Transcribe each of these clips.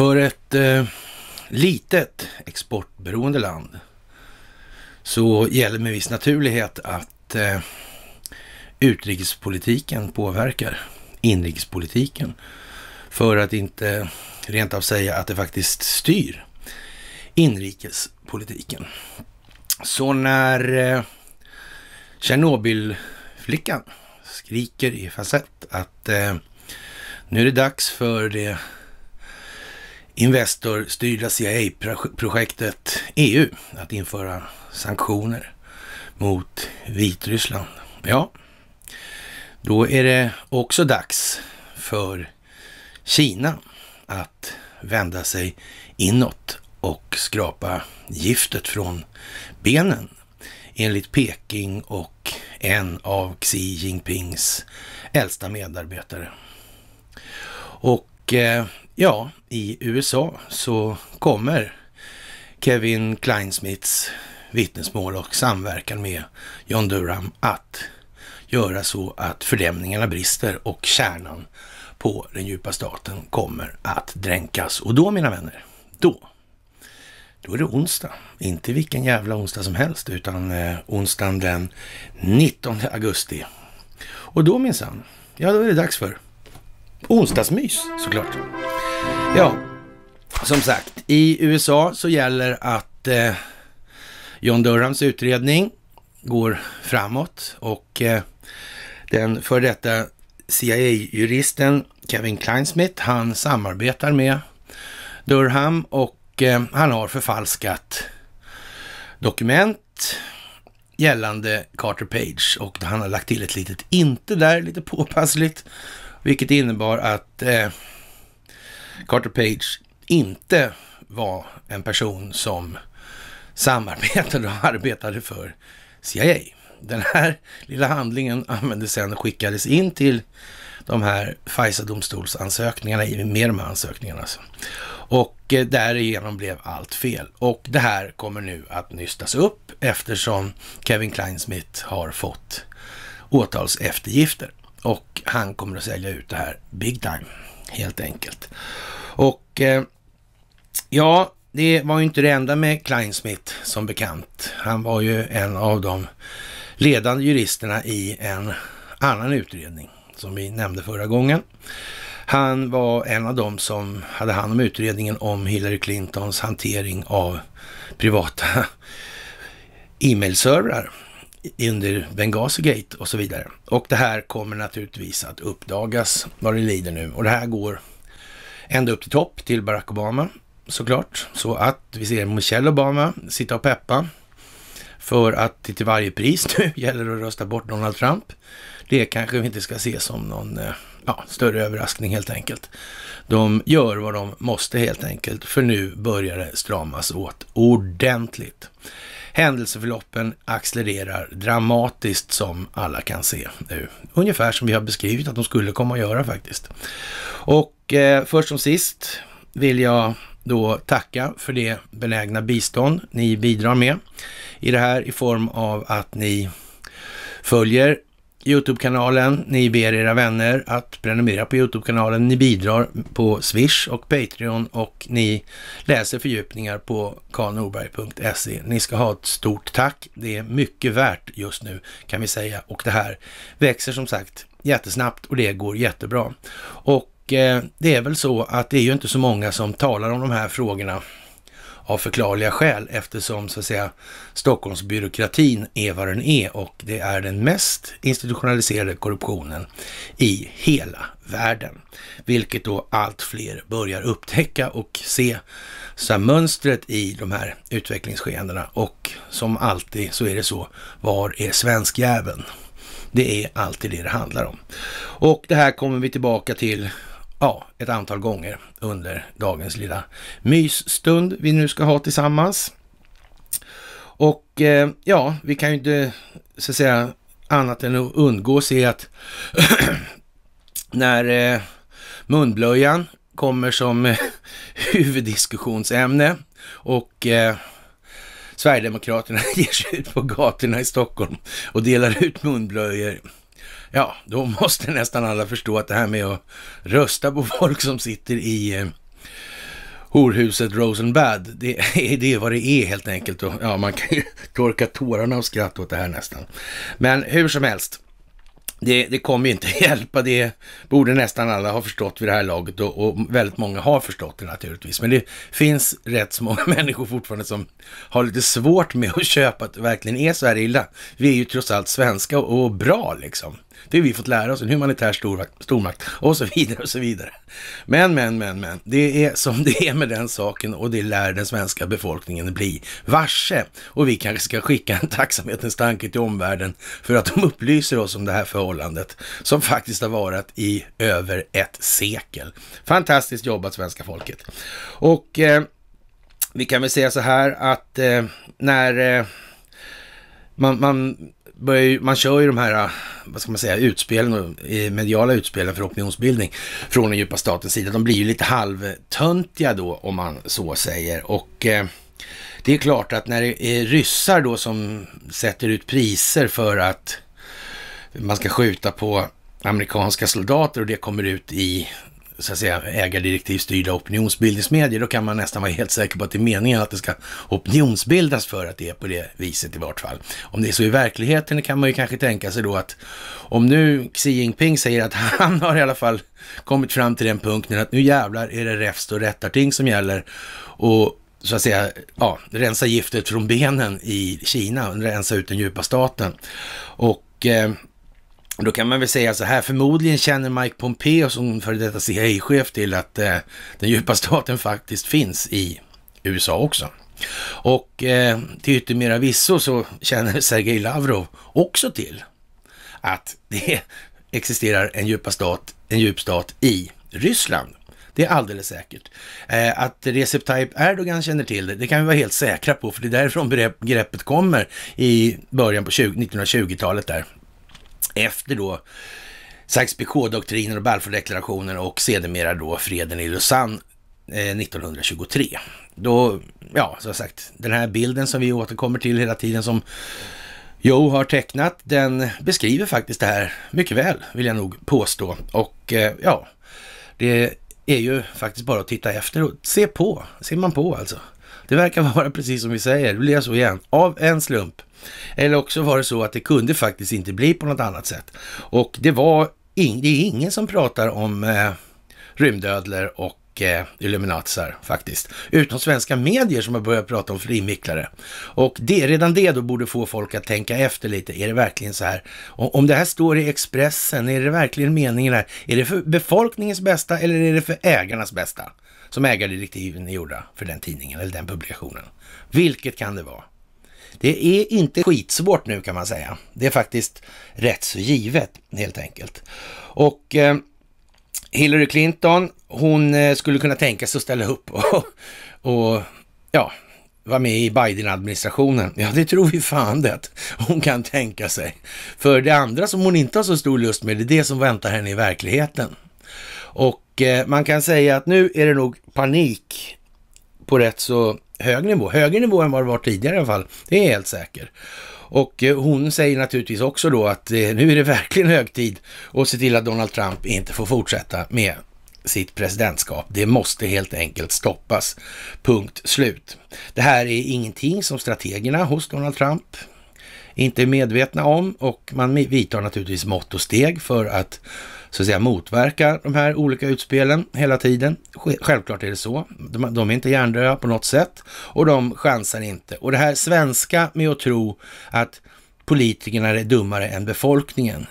För ett eh, litet exportberoende land så gäller med viss naturlighet att eh, utrikespolitiken påverkar inrikespolitiken. För att inte rent av säga att det faktiskt styr inrikespolitiken. Så när eh, Tjernobylflickan skriker i fasett att eh, nu är det dags för det Investorstyrda CIA-projektet EU att införa sanktioner mot Vitryssland. Ja, då är det också dags för Kina att vända sig inåt och skrapa giftet från benen enligt Peking och en av Xi Jinpings äldsta medarbetare. Och eh, Ja, i USA så kommer Kevin Kleinsmiths vittnesmål och samverkan med John Durham att göra så att fördämningarna brister och kärnan på den djupa staten kommer att dränkas. Och då, mina vänner, då, då är det onsdag. Inte vilken jävla onsdag som helst, utan eh, onsdagen den 19 augusti. Och då minsann, ja då är det dags för onsdagsmys såklart. Ja, som sagt, i USA så gäller att eh, John Durhams utredning går framåt och eh, den för detta CIA-juristen Kevin Kleinsmith, han samarbetar med Durham och eh, han har förfalskat dokument gällande Carter Page och han har lagt till ett litet inte där, lite påpassligt, vilket innebar att eh, Carter Page inte var en person som samarbetade och arbetade för CIA. Den här lilla handlingen användes sen och skickades in till de här FISA-domstolsansökningarna, med de här ansökningarna alltså. Och eh, därigenom blev allt fel. Och det här kommer nu att nystas upp eftersom Kevin Kleinsmith har fått åtalseftergifter. Och han kommer att sälja ut det här big time. Helt enkelt. Och eh, ja, det var ju inte det enda med Kleinsmith som bekant. Han var ju en av de ledande juristerna i en annan utredning som vi nämnde förra gången. Han var en av dem som hade hand om utredningen om Hillary Clintons hantering av privata e-mailservrar under Benghazi-gate och så vidare. Och det här kommer naturligtvis att uppdagas vad det lider nu. Och det här går ända upp till topp till Barack Obama såklart. Så att vi ser Michelle Obama sitta och peppa för att det till varje pris nu gäller att rösta bort Donald Trump. Det kanske vi inte ska se som någon eh, ja, större överraskning helt enkelt. De gör vad de måste helt enkelt, för nu börjar det stramas åt ordentligt. Händelseförloppen accelererar dramatiskt som alla kan se nu. Ungefär som vi har beskrivit att de skulle komma att göra faktiskt. Och eh, först som sist vill jag då tacka för det benägna bistånd ni bidrar med i det här i form av att ni följer Youtube-kanalen. Ni ber era vänner att prenumerera på Youtube-kanalen. Ni bidrar på Swish och Patreon och ni läser fördjupningar på karlnorberg.se. Ni ska ha ett stort tack. Det är mycket värt just nu kan vi säga och det här växer som sagt jättesnabbt och det går jättebra. Och eh, det är väl så att det är ju inte så många som talar om de här frågorna av förklarliga skäl eftersom så att säga Stockholmsbyråkratin är vad den är och det är den mest institutionaliserade korruptionen i hela världen. Vilket då allt fler börjar upptäcka och se så mönstret i de här utvecklingsskeendena och som alltid så är det så, var är svenskjäveln? Det är alltid det det handlar om. Och det här kommer vi tillbaka till ja, ett antal gånger under dagens lilla mysstund vi nu ska ha tillsammans. Och eh, ja, vi kan ju inte så att säga annat än att undgå att se att när eh, munblöjan kommer som eh, huvuddiskussionsämne och Sverigedemokraterna ger sig ut på gatorna i Stockholm och delar ut munblöjor Ja, då måste nästan alla förstå att det här med att rösta på folk som sitter i eh, horhuset Rosenbad, det är, det är vad det är helt enkelt. Och, ja, man kan ju torka tårarna av skratt åt det här nästan. Men hur som helst, det, det kommer ju inte hjälpa. Det borde nästan alla ha förstått vid det här laget och, och, väldigt många har förstått det naturligtvis. Men det finns rätt så många människor fortfarande som har lite svårt med att köpa att det verkligen är så här illa. Vi är ju trots allt svenska och, och bra liksom. Det har vi fått lära oss, en humanitär stormakt, och så vidare och så vidare. Men, men, men, men, det är som det är med den saken och det lär den svenska befolkningen bli varse. Och vi kanske ska skicka en tacksamhetens tanke till omvärlden för att de upplyser oss om det här förhållandet som faktiskt har varit i över ett sekel. Fantastiskt jobbat svenska folket. Och eh, vi kan väl säga så här att eh, när eh, man, man börjar man kör ju de här, vad ska man säga, utspelen, mediala utspelen för opinionsbildning från den djupa statens sida. De blir ju lite halvtöntiga då, om man så säger. Och eh, det är klart att när det är ryssar då som sätter ut priser för att man ska skjuta på amerikanska soldater och det kommer ut i så att säga ägardirektivstyrda opinionsbildningsmedier, då kan man nästan vara helt säker på att det är meningen att det ska opinionsbildas för att det är på det viset i vart fall. Om det är så i verkligheten kan man ju kanske tänka sig då att om nu Xi Jinping säger att han har i alla fall kommit fram till den punkten att nu jävlar är det räfst och rättarting som gäller och så att säga, ja, rensa giftet från benen i Kina, rensa ut den djupa staten. Och eh, då kan man väl säga så här, förmodligen känner Mike Pompeo som före detta CIA-chef till att eh, den djupa staten faktiskt finns i USA också. Och eh, till yttermera visso så känner Sergej Lavrov också till att det existerar en, djupa stat, en djup stat i Ryssland. Det är alldeles säkert. Eh, att Recep Tayyip Erdogan känner till det, det kan vi vara helt säkra på, för det är därifrån greppet kommer i början på 1920-talet där efter då Sykes-Picot-doktrinen och Balfour-deklarationen och sedermera då freden i Lausanne 1923. Eh, då, ja, som sagt, den här bilden som vi återkommer till hela tiden som Joe har tecknat, den beskriver faktiskt det här mycket väl, vill jag nog påstå. Och eh, ja, det är ju faktiskt bara att titta efter och se på, ser man på alltså. Det verkar vara precis som vi säger, det blir så igen, av en slump eller också var det så att det kunde faktiskt inte bli på något annat sätt. Och det, var in, det är ingen som pratar om eh, rymdödlor och eh, Illuminatsar faktiskt. Utom svenska medier som har börjat prata om frimicklare. Och det, redan det då borde få folk att tänka efter lite. Är det verkligen så här? Om det här står i Expressen, är det verkligen meningen här? Är det för befolkningens bästa eller är det för ägarnas bästa? Som ägardirektiven är gjorda för den tidningen eller den publikationen. Vilket kan det vara? Det är inte skitsvårt nu kan man säga. Det är faktiskt rätt så givet helt enkelt. Och eh, Hillary Clinton, hon eh, skulle kunna tänka sig att ställa upp och, och ja, vara med i Biden-administrationen. Ja, det tror vi fan det att hon kan tänka sig. För det andra som hon inte har så stor lust med, det är det som väntar henne i verkligheten. Och eh, man kan säga att nu är det nog panik på rätt så hög nivå, högre nivå än vad det var tidigare i alla fall. Det är jag helt säker. Och eh, hon säger naturligtvis också då att eh, nu är det verkligen hög tid att se till att Donald Trump inte får fortsätta med sitt presidentskap. Det måste helt enkelt stoppas. Punkt slut. Det här är ingenting som strategerna hos Donald Trump inte är medvetna om och man vidtar naturligtvis mått och steg för att så att säga motverka de här olika utspelen hela tiden. Självklart är det så. De, de är inte hjärndöda på något sätt och de chansar inte. Och det här svenska med att tro att politikerna är dummare än befolkningen.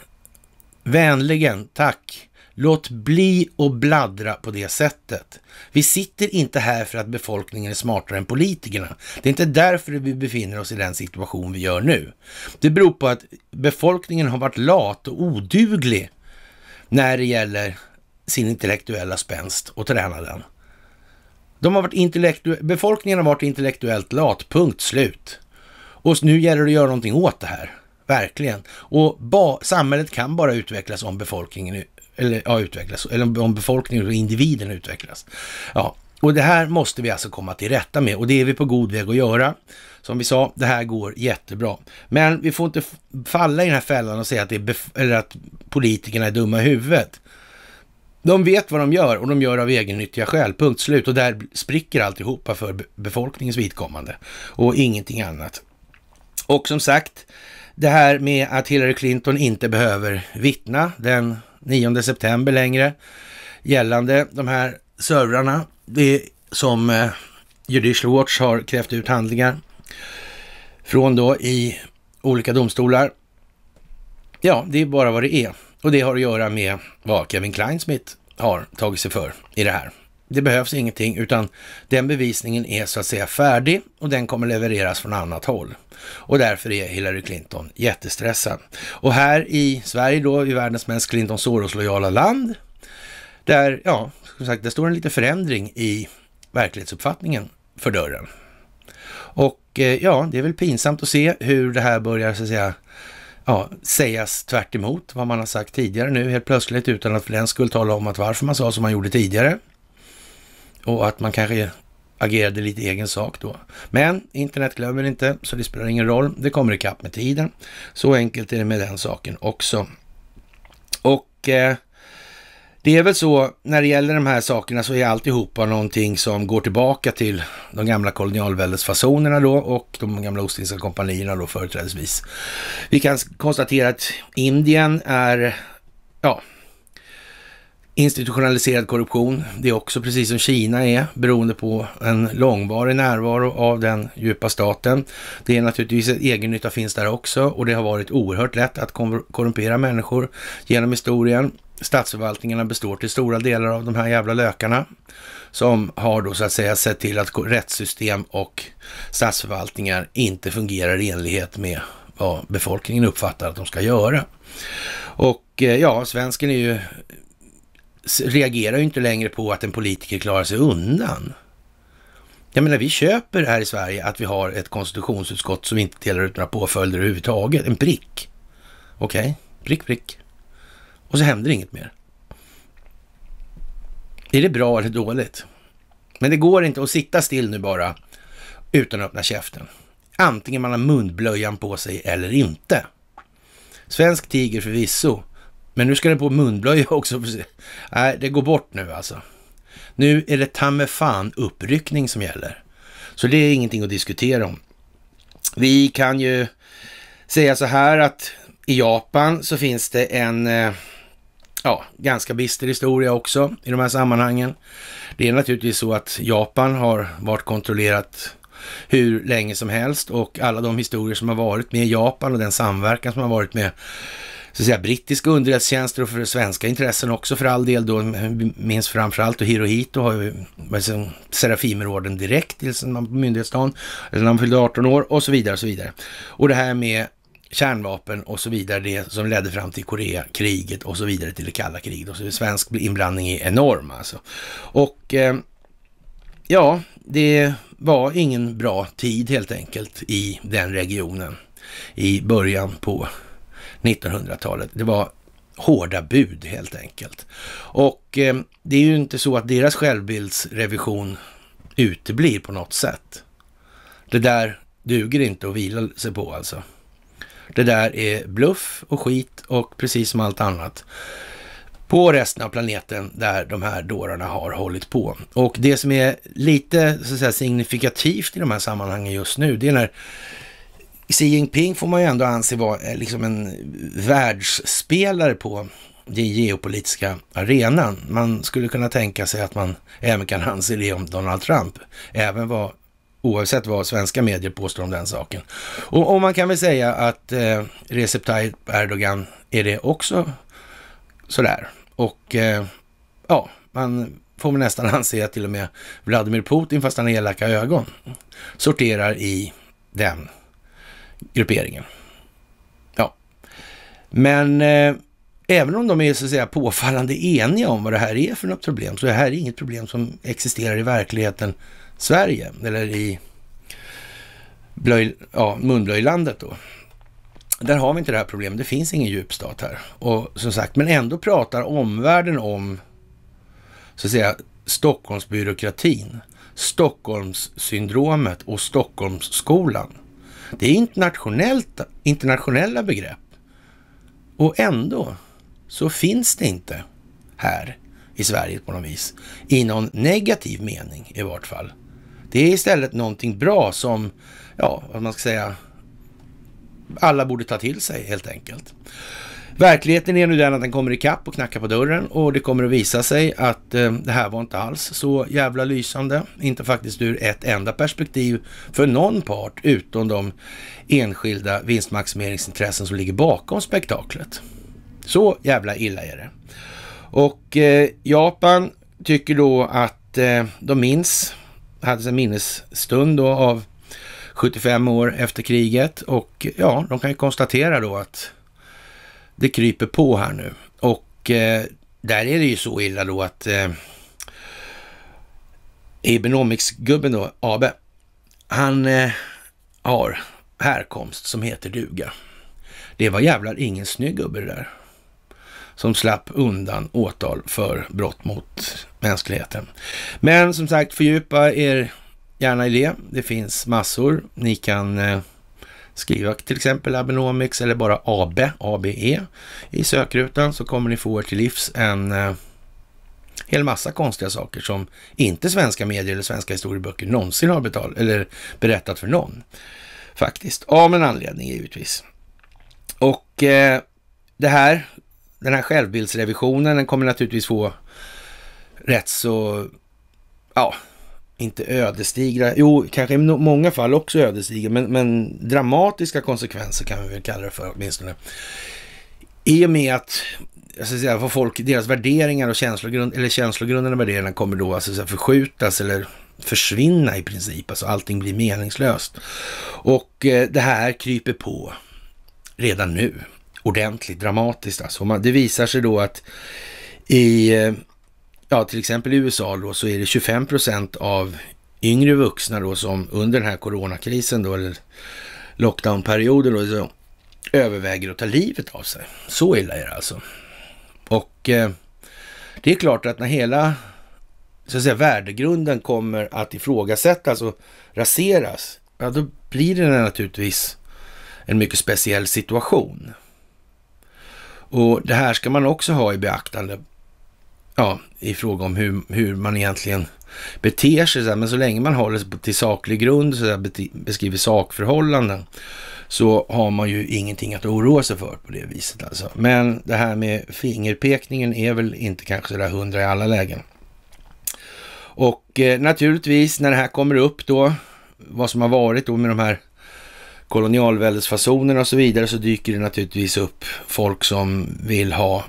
Vänligen, tack. Låt bli att bladdra på det sättet. Vi sitter inte här för att befolkningen är smartare än politikerna. Det är inte därför vi befinner oss i den situation vi gör nu. Det beror på att befolkningen har varit lat och oduglig när det gäller sin intellektuella spänst och träna den. De har varit intellektu- befolkningen har varit intellektuellt lat, punkt slut. Och nu gäller det att göra någonting åt det här, verkligen. Och ba- samhället kan bara utvecklas om befolkningen, eller ja, utvecklas, eller om befolkningen och individen utvecklas. Ja, och det här måste vi alltså komma till rätta med och det är vi på god väg att göra. Som vi sa, det här går jättebra. Men vi får inte falla i den här fällan och säga att, bef- att politikerna är dumma i huvudet. De vet vad de gör och de gör av egennyttiga skäl, punkt slut. Och där spricker alltihopa för befolkningens vidkommande och ingenting annat. Och som sagt, det här med att Hillary Clinton inte behöver vittna den 9 september längre gällande de här servrarna det som eh, Judy Schwartz har krävt ut handlingar från då i olika domstolar. Ja, det är bara vad det är. Och det har att göra med vad Kevin Kleinsmith har tagit sig för i det här. Det behövs ingenting utan den bevisningen är så att säga färdig och den kommer levereras från annat håll. Och därför är Hillary Clinton jättestressad. Och här i Sverige då, i världens mest Clinton Soros-lojala land, där, ja, som sagt, det står en liten förändring i verklighetsuppfattningen för dörren. Och eh, ja, det är väl pinsamt att se hur det här börjar så att säga, ja, sägas tvärt vad man har sagt tidigare nu helt plötsligt utan att för den skulle tala om att varför man sa som man gjorde tidigare. Och att man kanske agerade lite egen sak då. Men internet glömmer inte, så det spelar ingen roll. Det kommer ikapp med tiden. Så enkelt är det med den saken också. Och eh, det är väl så när det gäller de här sakerna så är alltihopa någonting som går tillbaka till de gamla kolonialväldesfasonerna då och de gamla ostindiska kompanierna då företrädesvis. Vi kan konstatera att Indien är, ja, institutionaliserad korruption. Det är också precis som Kina är, beroende på en långvarig närvaro av den djupa staten. Det är naturligtvis ett egennytta finns där också och det har varit oerhört lätt att korrumpera människor genom historien statsförvaltningarna består till stora delar av de här jävla lökarna som har då så att säga sett till att rättssystem och statsförvaltningar inte fungerar i enlighet med vad befolkningen uppfattar att de ska göra. Och eh, ja, svensken är ju, reagerar ju inte längre på att en politiker klarar sig undan. Jag menar, vi köper här i Sverige att vi har ett konstitutionsutskott som inte delar ut några påföljder överhuvudtaget. En prick. Okej, okay. prick, prick. Och så händer inget mer. Är det bra eller dåligt? Men det går inte att sitta still nu bara utan att öppna käften. Antingen man har munblöjan på sig eller inte. Svensk tiger förvisso, men nu ska den på munblöja också. Nej, det går bort nu alltså. Nu är det ta fan uppryckning som gäller. Så det är ingenting att diskutera om. Vi kan ju säga så här att i Japan så finns det en eh, ja, ganska bister historia också i de här sammanhangen. Det är naturligtvis så att Japan har varit kontrollerat hur länge som helst och alla de historier som har varit med Japan och den samverkan som har varit med så att säga, brittiska underrättelsetjänster och för svenska intressen också för all del då, minns framförallt och Hirohito har ju alltså, Serafimerorden direkt på myndighetsdagen, när man fyllde 18 år och så vidare och så vidare. Och det här med kärnvapen och så vidare, det som ledde fram till Koreakriget och så vidare till det kalla kriget. Och så svensk inblandning är enorm alltså. Och eh, ja, det var ingen bra tid helt enkelt i den regionen i början på 1900-talet. Det var hårda bud helt enkelt. Och eh, det är ju inte så att deras självbildsrevision uteblir på något sätt. Det där duger inte att vila sig på alltså. Det där är bluff och skit och precis som allt annat på resten av planeten där de här dårarna har hållit på. Och det som är lite så att säga, signifikativt i de här sammanhangen just nu, det är när Xi Jinping får man ju ändå anse vara eh, liksom en världsspelare på den geopolitiska arenan. Man skulle kunna tänka sig att man även kan anse det om Donald Trump, även vad Oavsett vad svenska medier påstår om den saken. Och, och man kan väl säga att eh, Recep Tayyip Erdogan är det också sådär. Och eh, ja, man får man nästan anse att till och med Vladimir Putin, fast han har elaka ögon, sorterar i den grupperingen. Ja, men eh, även om de är så att säga påfallande eniga om vad det här är för något problem, så är det här inget problem som existerar i verkligheten Sverige, eller i ja, munblöjlandet då. Där har vi inte det här problemet. Det finns ingen djupstat här. Och som sagt, men ändå pratar omvärlden om så att säga Stockholmsbyråkratin, Stockholmssyndromet och Stockholmsskolan. Det är internationellt, internationella begrepp. Och ändå så finns det inte här i Sverige på något vis. I någon negativ mening i vart fall. Det är istället någonting bra som, ja, vad man ska säga, alla borde ta till sig helt enkelt. Verkligheten är nu den att den kommer ikapp och knackar på dörren och det kommer att visa sig att eh, det här var inte alls så jävla lysande. Inte faktiskt ur ett enda perspektiv för någon part utom de enskilda vinstmaximeringsintressen som ligger bakom spektaklet. Så jävla illa är det. Och eh, Japan tycker då att eh, de minns hade en minnesstund då av 75 år efter kriget och ja, de kan ju konstatera då att det kryper på här nu. Och eh, där är det ju så illa då att eh, Ibenomics-gubben då, Abe, han eh, har härkomst som heter duga. Det var jävlar ingen snygg gubbe det där som slapp undan åtal för brott mot mänskligheten. Men som sagt, fördjupa er gärna i det. Det finns massor. Ni kan eh, skriva till exempel Abenomics eller bara AB, ABE i sökrutan så kommer ni få er till livs en eh, hel massa konstiga saker som inte svenska medier eller svenska historieböcker någonsin har betalt, eller berättat för någon. Faktiskt, av en anledning givetvis. Och eh, det här den här självbildsrevisionen den kommer naturligtvis få rätt så, ja, inte ödesdigra, jo, kanske i många fall också ödesdigra, men, men dramatiska konsekvenser kan vi väl kalla det för åtminstone. I och med att jag ska säga, för folk, deras värderingar och känslogrund, eller känslogrundande värderingar kommer då alltså förskjutas eller försvinna i princip. Alltså allting blir meningslöst. Och eh, det här kryper på redan nu ordentligt dramatiskt. Alltså. Det visar sig då att i eh, ja, till exempel i USA då, så är det 25 procent av yngre vuxna då som under den här coronakrisen då, eller lockdownperioden då, så överväger att ta livet av sig. Så illa är det alltså. Och eh, det är klart att när hela så att säga, värdegrunden kommer att ifrågasättas och raseras, ja, då blir det naturligtvis en mycket speciell situation. Och det här ska man också ha i beaktande ja, i fråga om hur, hur man egentligen beter sig. Så här. Men så länge man håller sig till saklig grund, och beskriver sakförhållanden, så har man ju ingenting att oroa sig för på det viset. Alltså. Men det här med fingerpekningen är väl inte kanske sådär hundra i alla lägen. Och eh, naturligtvis när det här kommer upp då, vad som har varit då med de här kolonialväldesfasonerna och så vidare så dyker det naturligtvis upp folk som vill ha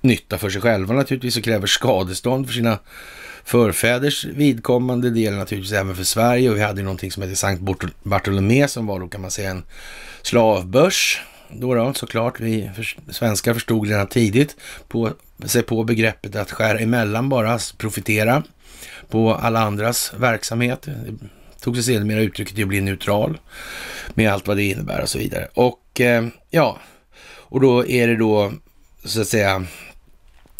nytta för sig själva naturligtvis och kräver skadestånd för sina förfäders vidkommande. Det gäller naturligtvis även för Sverige och vi hade ju någonting som hette Sankt Bartolomé som var då kan man säga en slavbörs. Då då, såklart, vi svenskar förstod redan tidigt på, sig på begreppet att skära emellan bara, profitera på alla andras verksamhet tog sig sedermera uttrycket i att bli neutral med allt vad det innebär och så vidare. Och eh, ja, och då är det då så att säga,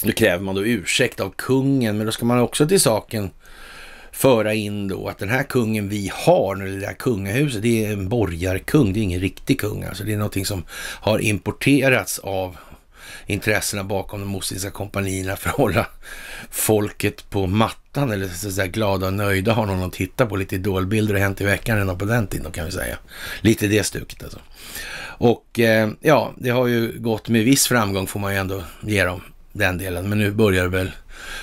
då kräver man då ursäkt av kungen, men då ska man också till saken föra in då att den här kungen vi har nu, det här kungahuset, det är en borgarkung, det är ingen riktig kung alltså. Det är någonting som har importerats av intressena bakom de mosinska kompanierna för att hålla folket på matt lättande eller så, så glada och nöjda. Har någon att titta på. Lite idolbilder har hänt i veckan redan på den tiden kan vi säga. Lite det stuket alltså. Och eh, ja, det har ju gått med viss framgång får man ju ändå ge dem den delen. Men nu börjar det väl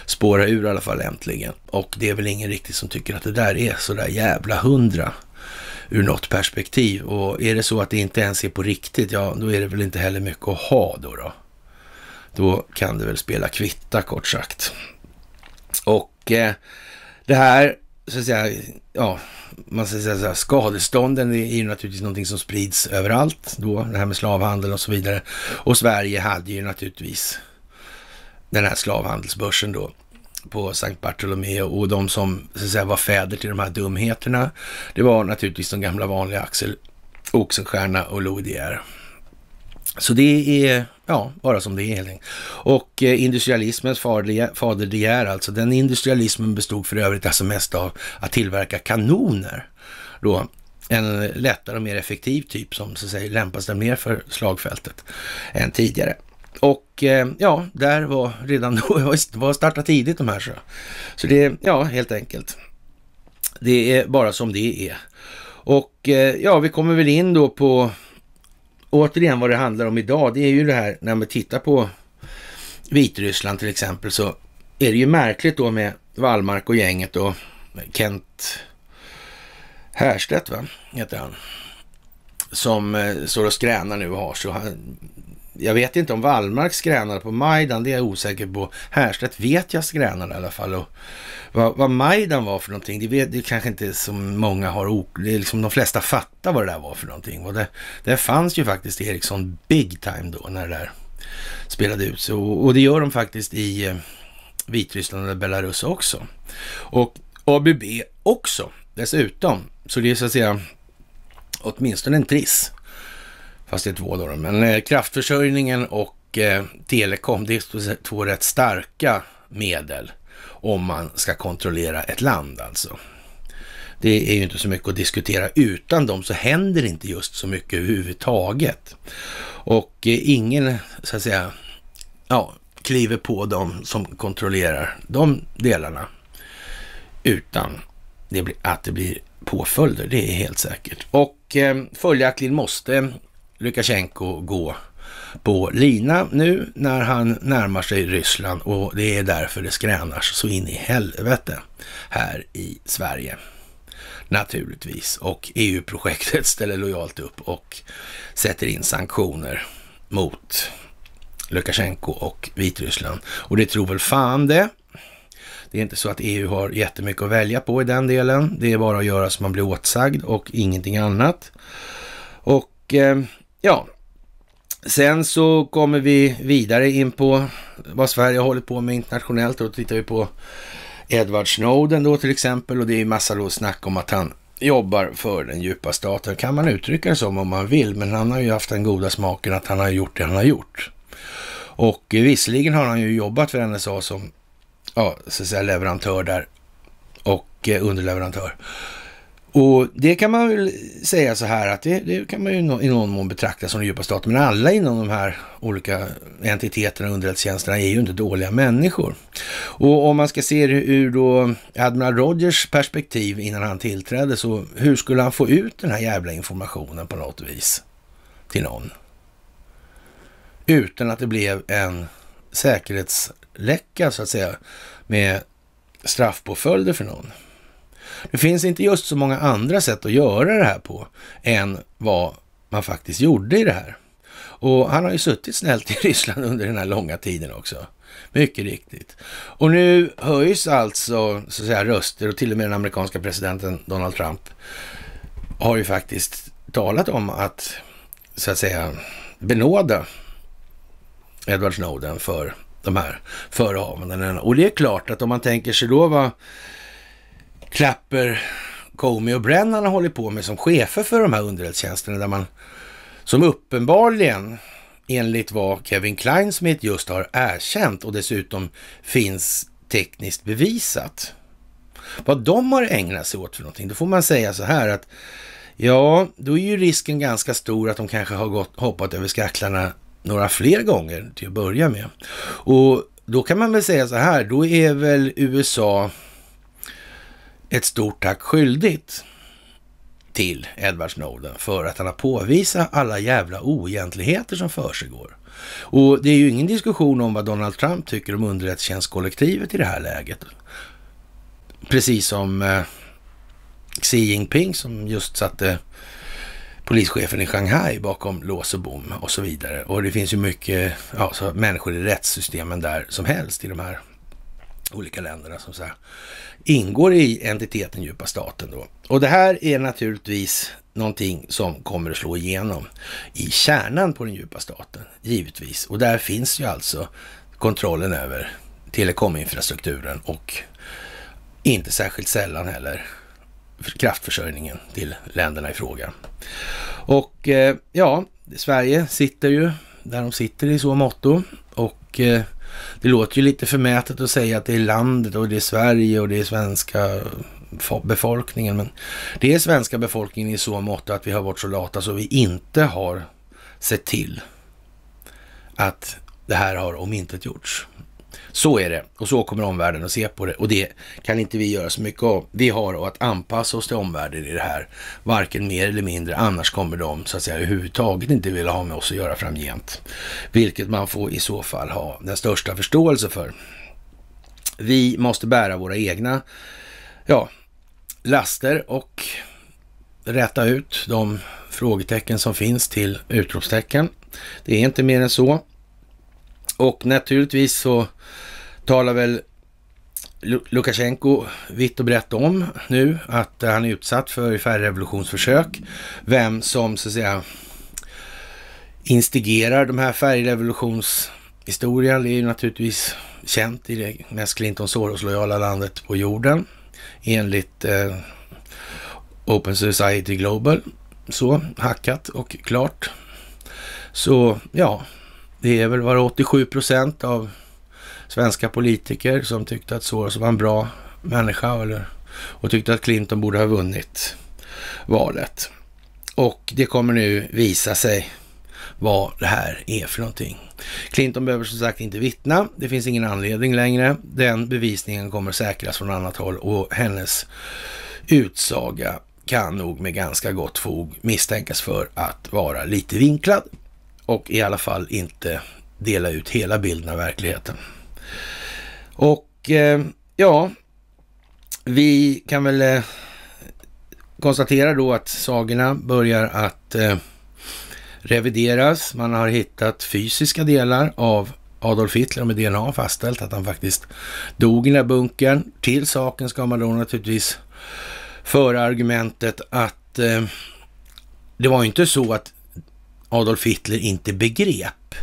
spåra ur i alla fall äntligen. Och det är väl ingen riktigt som tycker att det där är sådär jävla hundra ur något perspektiv. Och är det så att det inte ens är på riktigt, ja då är det väl inte heller mycket att ha då. Då, då kan det väl spela kvitta kort sagt. Och eh, det här, så att säga, ja, man ska säga så här, skadestånden är ju naturligtvis någonting som sprids överallt då, det här med slavhandeln och så vidare. Och Sverige hade ju naturligtvis den här slavhandelsbörsen då på Sankt Bartolomeo och de som så att säga, var fäder till de här dumheterna, det var naturligtvis de gamla vanliga Axel Oxenstierna och Louis Så det är ja, bara som det är helt Och eh, industrialismens fader De Geer, alltså den industrialismen bestod för övrigt alltså mest av att tillverka kanoner. Då en lättare och mer effektiv typ som så att säga, lämpas den mer för slagfältet än tidigare. Och eh, ja, där var redan då, var startat tidigt de här så. Så det, ja helt enkelt. Det är bara som det är. Och eh, ja, vi kommer väl in då på återigen vad det handlar om idag, det är ju det här när man tittar på Vitryssland till exempel så är det ju märkligt då med Wallmark och gänget och Kent Härstedt, va? heter han, som eh, står och skränar nu och har så. Han jag vet inte om Wallmark skränade på Majdan, det är jag osäker på. Härstedt vet jag skränade i alla fall. Och vad, vad Majdan var för någonting, det, vet, det kanske inte så många har... Det är liksom, de flesta fattar vad det där var för någonting. Och det, det fanns ju faktiskt Ericsson big time då, när det där spelade ut sig. och, det gör de faktiskt i eh, Vitryssland och Belarus också. Och ABB också, dessutom. Så det är så att säga åtminstone en triss Fast det är två då. Men eh, kraftförsörjningen och eh, telekom, det är två rätt starka medel om man ska kontrollera ett land alltså. Det är ju inte så mycket att diskutera. Utan dem så händer inte just så mycket överhuvudtaget. Och eh, ingen, så att säga, ja, kliver på dem som kontrollerar de delarna. Utan det blir, att det blir påföljder, det är helt säkert. Och eh, följaktligen måste Lukasjenko gå på lina nu när han närmar sig Ryssland och det är därför det skränar så in i helvete här i Sverige. Naturligtvis. Och EU-projektet ställer lojalt upp och sätter in sanktioner mot Lukasjenko och Vitryssland. Och det tror väl fan det. Det är inte så att EU har jättemycket att välja på i den delen. Det är bara att göra som man blir åtsagd och ingenting annat. Och eh, Ja, sen så kommer vi vidare in på vad Sverige hållit på med internationellt. Då tittar vi på Edward Snowden då till exempel och det är ju massa då snack om att han jobbar för den djupa staten. Kan man uttrycka det som om man vill, men han har ju haft den goda smaken att han har gjort det han har gjort. Och eh, visserligen har han ju jobbat för NSA som ja, så att säga, leverantör där och eh, underleverantör. Och det kan man väl säga så här att det, det kan man ju i någon mån betrakta som den djupa staten. Men alla inom de här olika entiteterna och underrättelsetjänsterna är ju inte dåliga människor. Och om man ska se det ur då Admiral Rogers perspektiv innan han tillträdde, så hur skulle han få ut den här jävla informationen på något vis till någon? Utan att det blev en säkerhetsläcka så att säga med straffpåföljder för någon. Det finns inte just så många andra sätt att göra det här på än vad man faktiskt gjorde i det här. Och han har ju suttit snällt i Ryssland under den här långa tiden också. Mycket riktigt. Och nu höjs alltså så att säga, röster och till och med den amerikanska presidenten Donald Trump har ju faktiskt talat om att så att säga benåda Edward Snowden för de här förehavandena. Och det är klart att om man tänker sig då vad Clapper, Comey och Brennan har hållit på med som chefer för de här underrättelsetjänsterna där man som uppenbarligen enligt vad Kevin Kleinsmith just har erkänt och dessutom finns tekniskt bevisat. Vad de har ägnat sig åt för någonting, då får man säga så här att ja, då är ju risken ganska stor att de kanske har gått, hoppat över skaklarna några fler gånger till att börja med. Och då kan man väl säga så här, då är väl USA ett stort tack skyldigt till Edward Snowden för att han har påvisat alla jävla oegentligheter som försiggår. Och det är ju ingen diskussion om vad Donald Trump tycker om underrättelsetjänstkollektivet i det här läget. Precis som eh, Xi Jinping som just satte polischefen i Shanghai bakom lås och bom och så vidare. Och det finns ju mycket ja, människor i rättssystemen där som helst i de här olika länderna som så här, ingår i entiteten djupa staten då. Och det här är naturligtvis någonting som kommer att slå igenom i kärnan på den djupa staten, givetvis. Och där finns ju alltså kontrollen över telekominfrastrukturen och inte särskilt sällan heller kraftförsörjningen till länderna i fråga. Och eh, ja, Sverige sitter ju där de sitter i så måtto och eh, det låter ju lite förmätet att säga att det är landet och det är Sverige och det är svenska befolkningen. Men det är svenska befolkningen i så mått att vi har varit så lata så vi inte har sett till att det här har omintetgjorts. Så är det och så kommer omvärlden att se på det och det kan inte vi göra så mycket av. Vi har att anpassa oss till omvärlden i det här, varken mer eller mindre. Annars kommer de så att säga överhuvudtaget inte vilja ha med oss att göra framgent, vilket man får i så fall ha den största förståelse för. Vi måste bära våra egna ja, laster och räta ut de frågetecken som finns till utropstecken. Det är inte mer än så. Och naturligtvis så talar väl Lukasjenko vitt och brett om nu att eh, han är utsatt för färgrevolutionsförsök. Vem som så att säga instigerar de här färgrevolutionshistorien, det är ju naturligtvis känt i det mest Clinton Soros-lojala landet på jorden enligt eh, Open Society Global. Så hackat och klart. Så ja, det är väl bara 87 procent av svenska politiker som tyckte att Soros var en bra människa eller, och tyckte att Clinton borde ha vunnit valet. Och det kommer nu visa sig vad det här är för någonting. Clinton behöver som sagt inte vittna. Det finns ingen anledning längre. Den bevisningen kommer säkras från annat håll och hennes utsaga kan nog med ganska gott fog misstänkas för att vara lite vinklad och i alla fall inte dela ut hela bilden av verkligheten. Och eh, ja, vi kan väl eh, konstatera då att sagorna börjar att eh, revideras. Man har hittat fysiska delar av Adolf Hitler och med DNA fastställt att han faktiskt dog i den här bunkern. Till saken ska man då naturligtvis föra argumentet att eh, det var ju inte så att Adolf Hitler inte begrep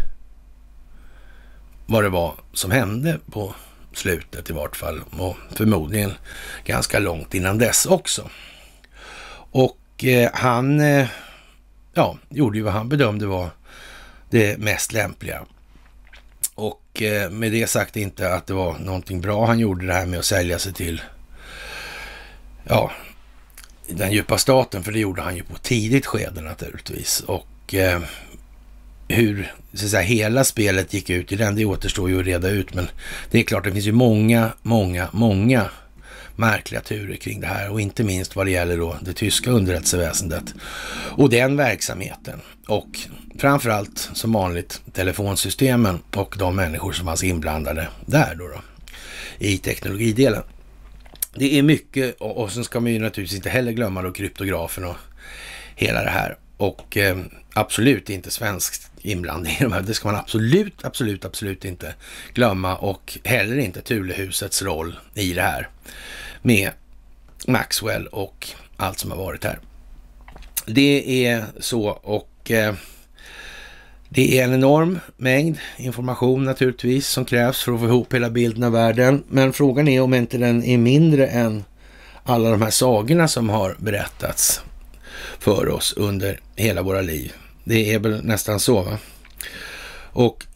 vad det var som hände på slutet i vart fall och förmodligen ganska långt innan dess också. Och eh, han eh, ja, gjorde ju vad han bedömde var det mest lämpliga. Och eh, med det sagt inte att det var någonting bra han gjorde det här med att sälja sig till ja, den djupa staten, för det gjorde han ju på tidigt skede naturligtvis. Och eh, hur så säga, hela spelet gick ut i den, det återstår ju att reda ut. Men det är klart, det finns ju många, många, många märkliga turer kring det här och inte minst vad det gäller då det tyska underrättelseväsendet och den verksamheten och framförallt som vanligt telefonsystemen och de människor som fanns inblandade där då, då i teknologidelen. Det är mycket och, och sen ska man ju naturligtvis inte heller glömma då kryptografen och hela det här och eh, absolut inte svenskt inblandning i de här. Det ska man absolut, absolut, absolut inte glömma och heller inte Tulehusets roll i det här med Maxwell och allt som har varit här. Det är så och eh, det är en enorm mängd information naturligtvis som krävs för att få ihop hela bilden av världen. Men frågan är om inte den är mindre än alla de här sagorna som har berättats för oss under hela våra liv. Det är väl nästan så. Va? Och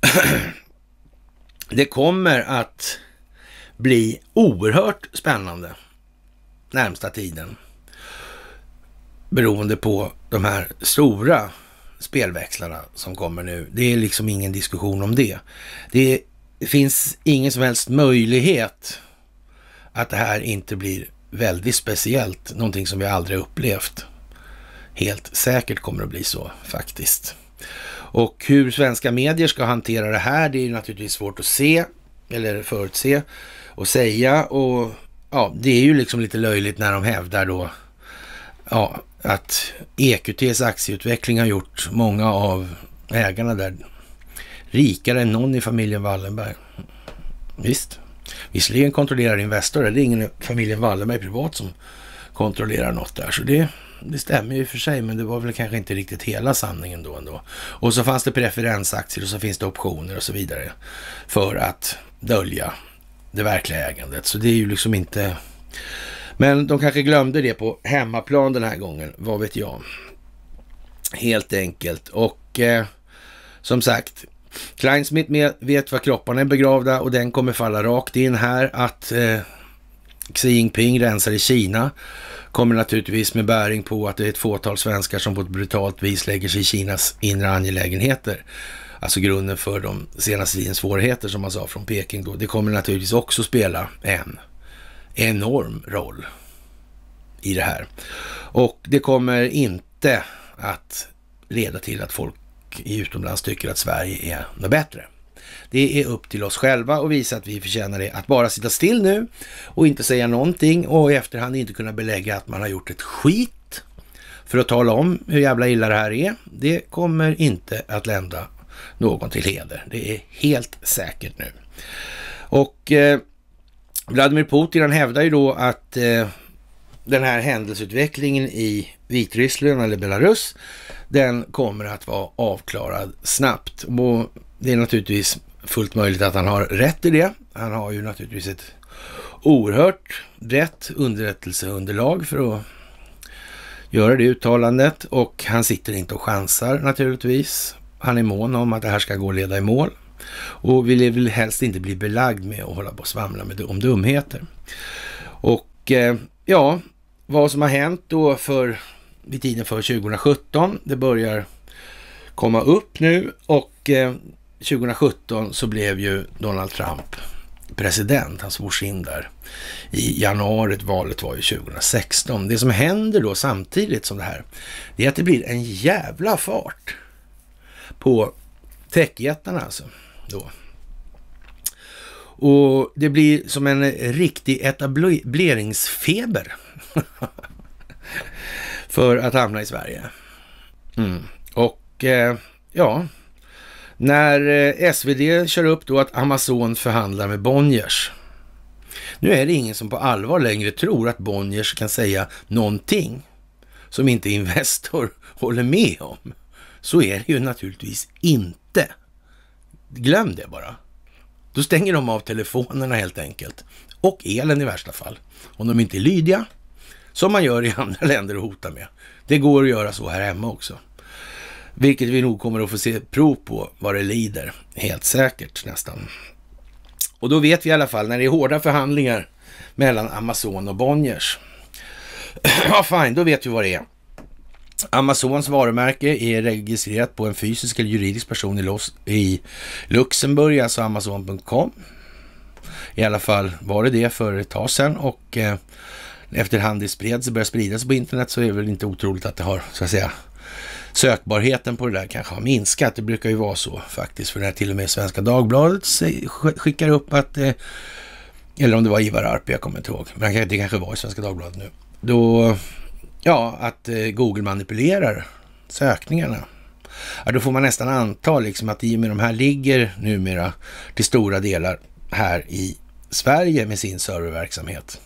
det kommer att bli oerhört spännande närmsta tiden. Beroende på de här stora spelväxlarna som kommer nu. Det är liksom ingen diskussion om det. Det finns ingen som helst möjlighet att det här inte blir väldigt speciellt, någonting som vi aldrig upplevt. Helt säkert kommer det att bli så faktiskt. Och hur svenska medier ska hantera det här, det är naturligtvis svårt att se eller förutse och säga. Och ja, det är ju liksom lite löjligt när de hävdar då ja, att EQTs aktieutveckling har gjort många av ägarna där rikare än någon i familjen Wallenberg. Visst, visserligen kontrollerar Investor, det är ingen i familjen Wallenberg privat som kontrollerar något där, så det det stämmer ju för sig, men det var väl kanske inte riktigt hela sanningen då ändå. Och så fanns det preferensaktier och så finns det optioner och så vidare för att dölja det verkliga ägandet. Så det är ju liksom inte... Men de kanske glömde det på hemmaplan den här gången, vad vet jag. Helt enkelt. Och eh, som sagt, Kleinsmith vet var kropparna är begravda och den kommer falla rakt in här att eh, Xi Jinping rensar i Kina kommer naturligtvis med bäring på att det är ett fåtal svenskar som på ett brutalt vis lägger sig i Kinas inre angelägenheter. Alltså grunden för de senaste tidens svårigheter som man sa från Peking då. Det kommer naturligtvis också spela en enorm roll i det här. Och det kommer inte att leda till att folk i utomlands tycker att Sverige är något bättre. Det är upp till oss själva att visa att vi förtjänar det. Att bara sitta still nu och inte säga någonting och i efterhand inte kunna belägga att man har gjort ett skit för att tala om hur jävla illa det här är. Det kommer inte att lända någon till heder. Det är helt säkert nu. Och eh, Vladimir Putin han hävdar ju då att eh, den här händelseutvecklingen i Vitryssland eller Belarus, den kommer att vara avklarad snabbt. Och det är naturligtvis fullt möjligt att han har rätt i det. Han har ju naturligtvis ett oerhört brett underrättelseunderlag för att göra det uttalandet och han sitter inte och chansar naturligtvis. Han är mån om att det här ska gå att leda i mål och vill väl helst inte bli belagd med att hålla på och svamla med, om dumheter. Och eh, ja, vad som har hänt då för vid tiden för 2017, det börjar komma upp nu och eh, 2017 så blev ju Donald Trump president, han svors in där i januari, valet var ju 2016. Det som händer då samtidigt som det här, det är att det blir en jävla fart på techjättarna alltså. Då. Och det blir som en riktig etableringsfeber för att hamna i Sverige. Mm. Och eh, ja, när eh, SvD kör upp då att Amazon förhandlar med Bonniers. Nu är det ingen som på allvar längre tror att Bonniers kan säga någonting som inte Investor håller med om. Så är det ju naturligtvis inte. Glöm det bara. Då stänger de av telefonerna helt enkelt. Och elen i värsta fall. Om de inte är lydiga. Som man gör i andra länder och hotar med. Det går att göra så här hemma också. Vilket vi nog kommer att få se prov på vad det lider. Helt säkert nästan. Och då vet vi i alla fall när det är hårda förhandlingar mellan Amazon och Bonniers. ja, fine, då vet vi vad det är. Amazons varumärke är registrerat på en fysisk eller juridisk person i, Los i Luxemburg, alltså amazon.com. I alla fall var det det för ett tag sedan och eh, efterhand det spreds och började spridas på internet så är det väl inte otroligt att det har, så att säga, sökbarheten på det där kanske har minskat. Det brukar ju vara så faktiskt, för när till och med Svenska Dagbladet skickar upp att, eh, eller om det var Ivar Arpi, jag kommer inte ihåg, men det kanske var i Svenska Dagbladet nu, då, ja, att eh, Google manipulerar sökningarna. Ja, då får man nästan anta liksom att i och med de här ligger numera till stora delar här i Sverige med sin serververksamhet.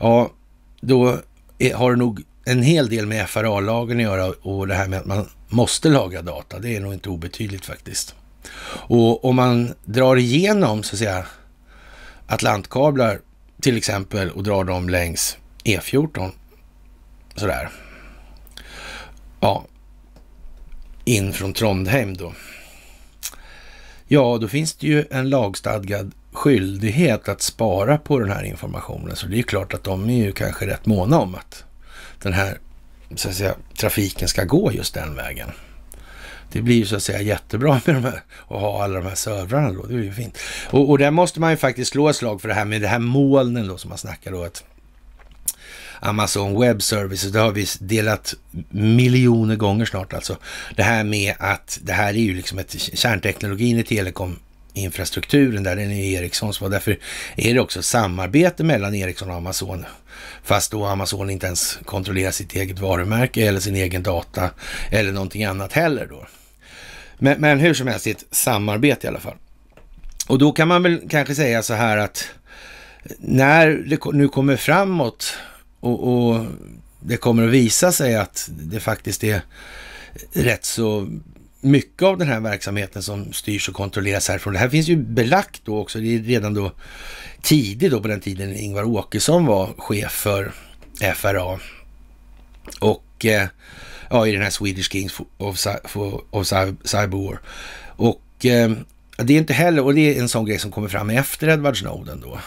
Ja, då eh, har det nog en hel del med FRA-lagen att göra och det här med att man måste lagra data. Det är nog inte obetydligt faktiskt. Och om man drar igenom så att säga Atlantkablar till exempel och drar dem längs E14 sådär. Ja, in från Trondheim då. Ja, då finns det ju en lagstadgad skyldighet att spara på den här informationen. Så det är ju klart att de är ju kanske rätt måna om att den här så att säga, trafiken ska gå just den vägen. Det blir ju så att säga jättebra med de här, att ha alla de här servrarna då. Det är ju fint. Och, och där måste man ju faktiskt slå ett slag för det här med det här molnen då som man snackar då. Att Amazon Web Services, det har vi delat miljoner gånger snart alltså. Det här med att det här är ju liksom ett, kärnteknologin i telekom infrastrukturen där, den är Ericssons. och Därför är det också samarbete mellan Ericsson och Amazon. Fast då Amazon inte ens kontrollerar sitt eget varumärke eller sin egen data eller någonting annat heller då. Men, men hur som helst, det är ett samarbete i alla fall. Och då kan man väl kanske säga så här att när det nu kommer framåt och, och det kommer att visa sig att det faktiskt är rätt så mycket av den här verksamheten som styrs och kontrolleras härifrån. Det här finns ju belagt då också, det är redan då tidigt då på den tiden Ingvar Åkesson var chef för FRA. Och eh, ja, i den här Swedish Kings of, of Cyber War. Och eh, det är inte heller, och det är en sån grej som kommer fram efter Edward Snowden då.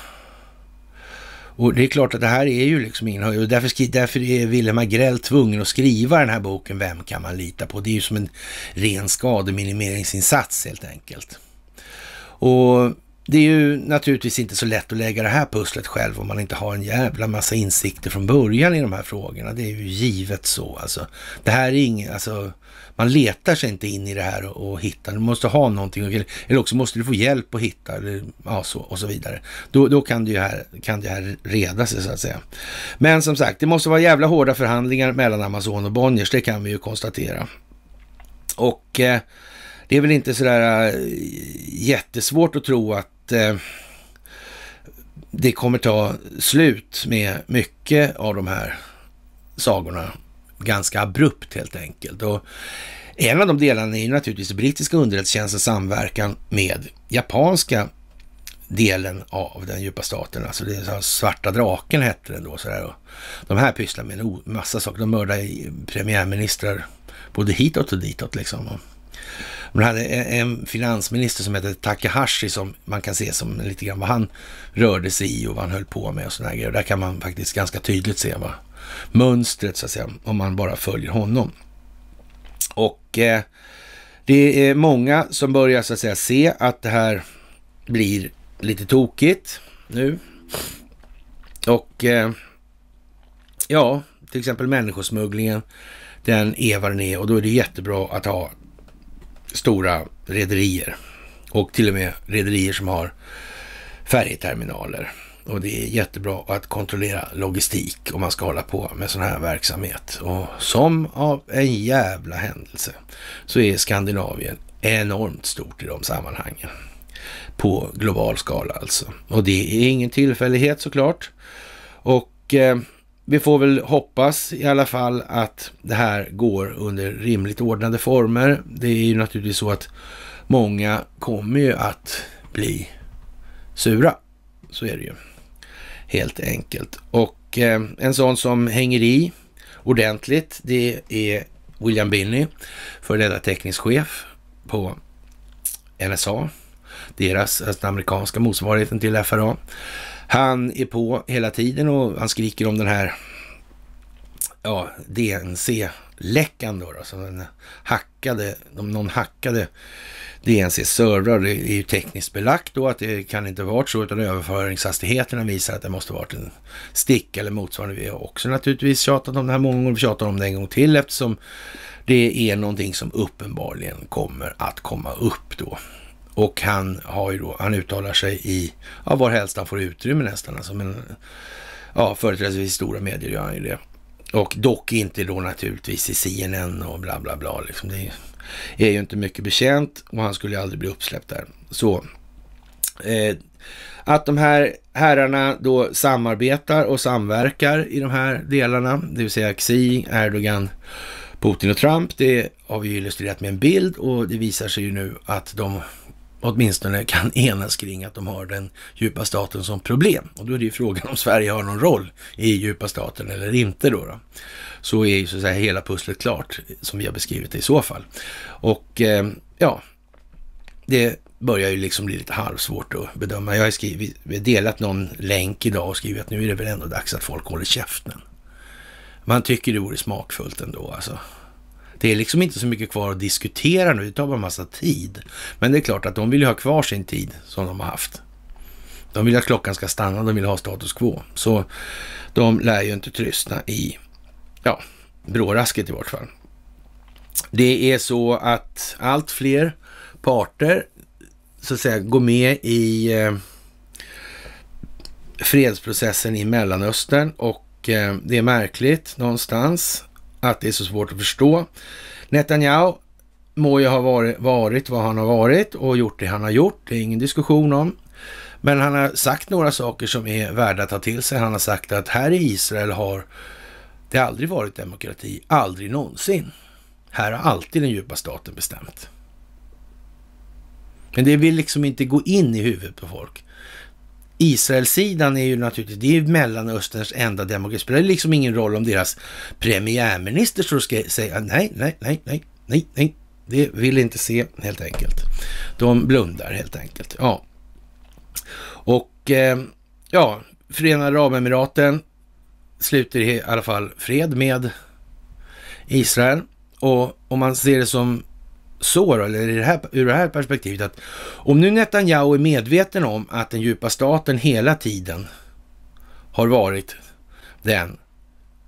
Och det är klart att det här är ju liksom ingen och därför, därför är Wilhelm Agrell tvungen att skriva den här boken Vem kan man lita på? Det är ju som en ren skademinimeringsinsats helt enkelt. Och det är ju naturligtvis inte så lätt att lägga det här pusslet själv om man inte har en jävla massa insikter från början i de här frågorna. Det är ju givet så alltså. Det här är ingen, alltså man letar sig inte in i det här och, och hittar. Du måste ha någonting, eller, också måste du få hjälp att hitta eller, ja, så, och så vidare. Då, då kan, det här, kan det här reda sig så att säga. Men som sagt, det måste vara jävla hårda förhandlingar mellan Amazon och Bonniers, det kan vi ju konstatera. Och eh, det är väl inte sådär äh, jättesvårt att tro att eh, det kommer ta slut med mycket av de här sagorna ganska abrupt helt enkelt. Och en av de delarna är naturligtvis brittiska underrättelsetjänstens samverkan med japanska delen av den djupa staten. Alltså det är Svarta draken hette den då. Sådär. Och de här pysslar med en massa saker. De mördade premiärministrar både hitåt och ditåt liksom. Och man hade e- en finansminister som hette Takahashi som man kan se som lite grann vad han rörde sig i och vad han höll på med och sådana grejer. Och där kan man faktiskt ganska tydligt se vad mönstret så att säga, om man bara följer honom. Och eh, det är många som börjar så att säga se att det här blir lite tokigt nu. Och eh, ja, till exempel människosmugglingen, den är vad den är och då är det jättebra att ha stora rederier och till och med rederier som har färjeterminaler och det är jättebra att kontrollera logistik om man ska hålla på med sån här verksamhet. Och som av en jävla händelse så är Skandinavien enormt stort i de sammanhangen. På global skala alltså. Och det är ingen tillfällighet såklart. Och eh, vi får väl hoppas i alla fall att det här går under rimligt ordnade former. Det är ju naturligtvis så att många kommer ju att bli sura. Så är det ju helt enkelt. Och eh, en sån som hänger i ordentligt, det är William Binney, före detta teknisk chef på NSA, deras, alltså den amerikanska motsvarigheten till FRA. Han är på hela tiden och han skriker om den här ja, DNC-läckan då, då, så den hackade, någon hackade DNC servrar. Det är ju tekniskt belagt då att det kan inte varit så, utan överföringshastigheterna visar att det måste varit en stick eller motsvarande. Vi har också naturligtvis tjatat om det här många gånger, vi tjatar om det en gång till eftersom det är någonting som uppenbarligen kommer att komma upp då. Och han har ju då, han uttalar sig i, ja, var helst han får utrymme nästan, alltså, men ja, företrädesvis stora medier gör han ju det. Och dock inte då naturligtvis i CNN och bla bla bla. Liksom. Det, är ju inte mycket betjänt och han skulle ju aldrig bli uppsläppt där. Så eh, att de här herrarna då samarbetar och samverkar i de här delarna, det vill säga Xi, Erdogan, Putin och Trump, det har vi illustrerat med en bild och det visar sig ju nu att de åtminstone kan enas kring att de har den djupa staten som problem. Och då är det ju frågan om Sverige har någon roll i djupa staten eller inte då. då så är ju så att säga hela pusslet klart som vi har beskrivit det i så fall. Och eh, ja, det börjar ju liksom bli lite halvsvårt att bedöma. Jag har skrivit, delat någon länk idag och skrivit att nu är det väl ändå dags att folk håller käften. Man tycker det vore smakfullt ändå alltså. Det är liksom inte så mycket kvar att diskutera nu, det tar bara en massa tid. Men det är klart att de vill ju ha kvar sin tid som de har haft. De vill att klockan ska stanna, de vill ha status quo. Så de lär ju inte tröstna i ja, brårasket i vart fall. Det är så att allt fler parter så att säga går med i eh, fredsprocessen i Mellanöstern och eh, det är märkligt någonstans att det är så svårt att förstå. Netanyahu må ju ha varit, varit vad han har varit och gjort det han har gjort. Det är ingen diskussion om. Men han har sagt några saker som är värda att ta till sig. Han har sagt att här i Israel har det har aldrig varit demokrati, aldrig någonsin. Här har alltid den djupa staten bestämt. Men det vill liksom inte gå in i huvudet på folk. Israelsidan är ju naturligtvis, det är Mellanösterns enda demokrati. Det spelar liksom ingen roll om deras premiärminister så ska säga nej, nej, nej, nej, nej, nej. Det vill inte se helt enkelt. De blundar helt enkelt. Ja. Och eh, ja, Förenade Arabemiraten sluter i alla fall fred med Israel. Och om man ser det som så, då, eller det här, ur det här perspektivet, att om nu Netanyahu är medveten om att den djupa staten hela tiden har varit den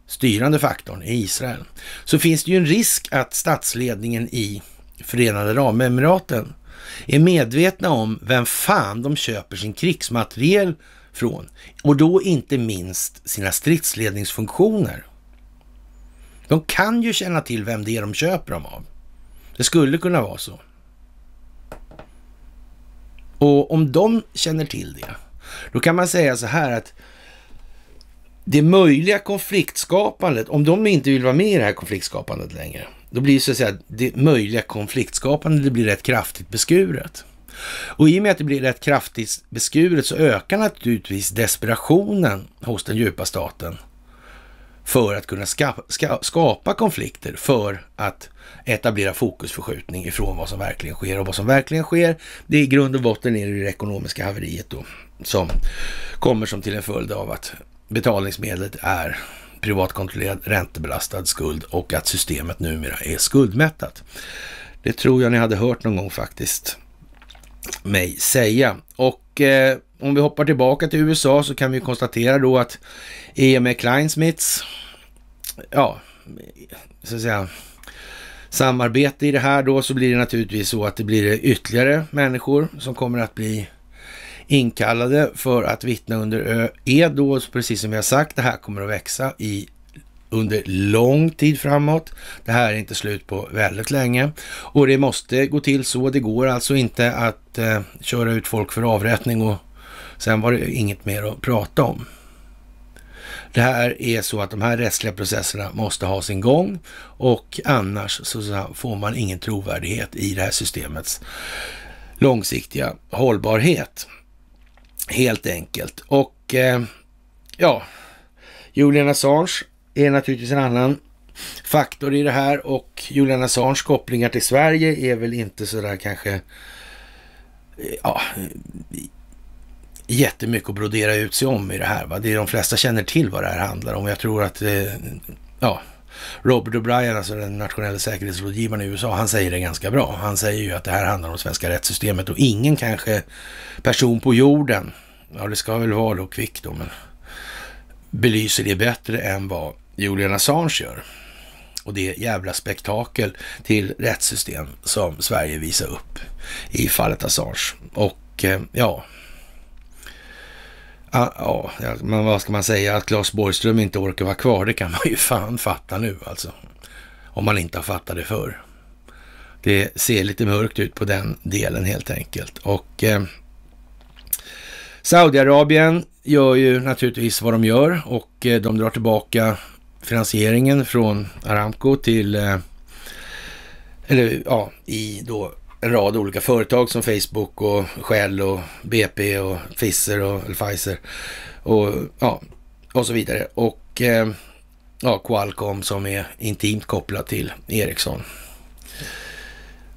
styrande faktorn i Israel, så finns det ju en risk att statsledningen i Förenade Arabemiraten är medvetna om vem fan de köper sin krigsmateriel från. Och då inte minst sina stridsledningsfunktioner. De kan ju känna till vem det är de köper dem av. Det skulle kunna vara så. Och om de känner till det, då kan man säga så här att det möjliga konfliktskapandet, om de inte vill vara med i det här konfliktskapandet längre, då blir så att säga det möjliga konfliktskapandet det blir rätt kraftigt beskuret. Och i och med att det blir rätt kraftigt beskuret så ökar naturligtvis desperationen hos den djupa staten för att kunna skapa, skapa konflikter, för att etablera fokusförskjutning ifrån vad som verkligen sker. Och vad som verkligen sker, det är i grund och botten är det, det ekonomiska haveriet då, som kommer som till en följd av att betalningsmedlet är privatkontrollerad räntebelastad skuld och att systemet numera är skuldmättat. Det tror jag ni hade hört någon gång faktiskt mig säga. Och eh, om vi hoppar tillbaka till USA så kan vi konstatera då att EME Kleinsmiths, ja, så att säga, samarbete i det här då så blir det naturligtvis så att det blir ytterligare människor som kommer att bli inkallade för att vittna under ed då, precis som vi har sagt, det här kommer att växa i under lång tid framåt. Det här är inte slut på väldigt länge och det måste gå till så. Det går alltså inte att eh, köra ut folk för avrättning och sen var det inget mer att prata om. Det här är så att de här rättsliga processerna måste ha sin gång och annars så får man ingen trovärdighet i det här systemets långsiktiga hållbarhet. Helt enkelt. Och eh, ja, Julian Assange är naturligtvis en annan faktor i det här och Julian Assange kopplingar till Sverige är väl inte sådär kanske ja, jättemycket att brodera ut sig om i det här. Va? Det är de flesta känner till vad det här handlar om. Jag tror att eh, ja, Robert O'Brien, alltså den nationella säkerhetsrådgivaren i USA, han säger det ganska bra. Han säger ju att det här handlar om svenska rättssystemet och ingen kanske person på jorden, ja det ska väl vara då Kvick då, men belyser det bättre än vad Julian Assange gör och det jävla spektakel till rättssystem som Sverige visar upp i fallet Assange. Och eh, ah, ja, ja men vad ska man säga? Att Claes Borgström inte orkar vara kvar, det kan man ju fan fatta nu alltså. Om man inte har fattat det förr. Det ser lite mörkt ut på den delen helt enkelt. Och eh, Saudiarabien gör ju naturligtvis vad de gör och eh, de drar tillbaka finansieringen från Aramco till, eh, eller ja, i då en rad olika företag som Facebook och Shell och BP och Pfizer och Pfizer och ja, och så vidare. Och eh, ja, Qualcomm som är intimt kopplat till Ericsson.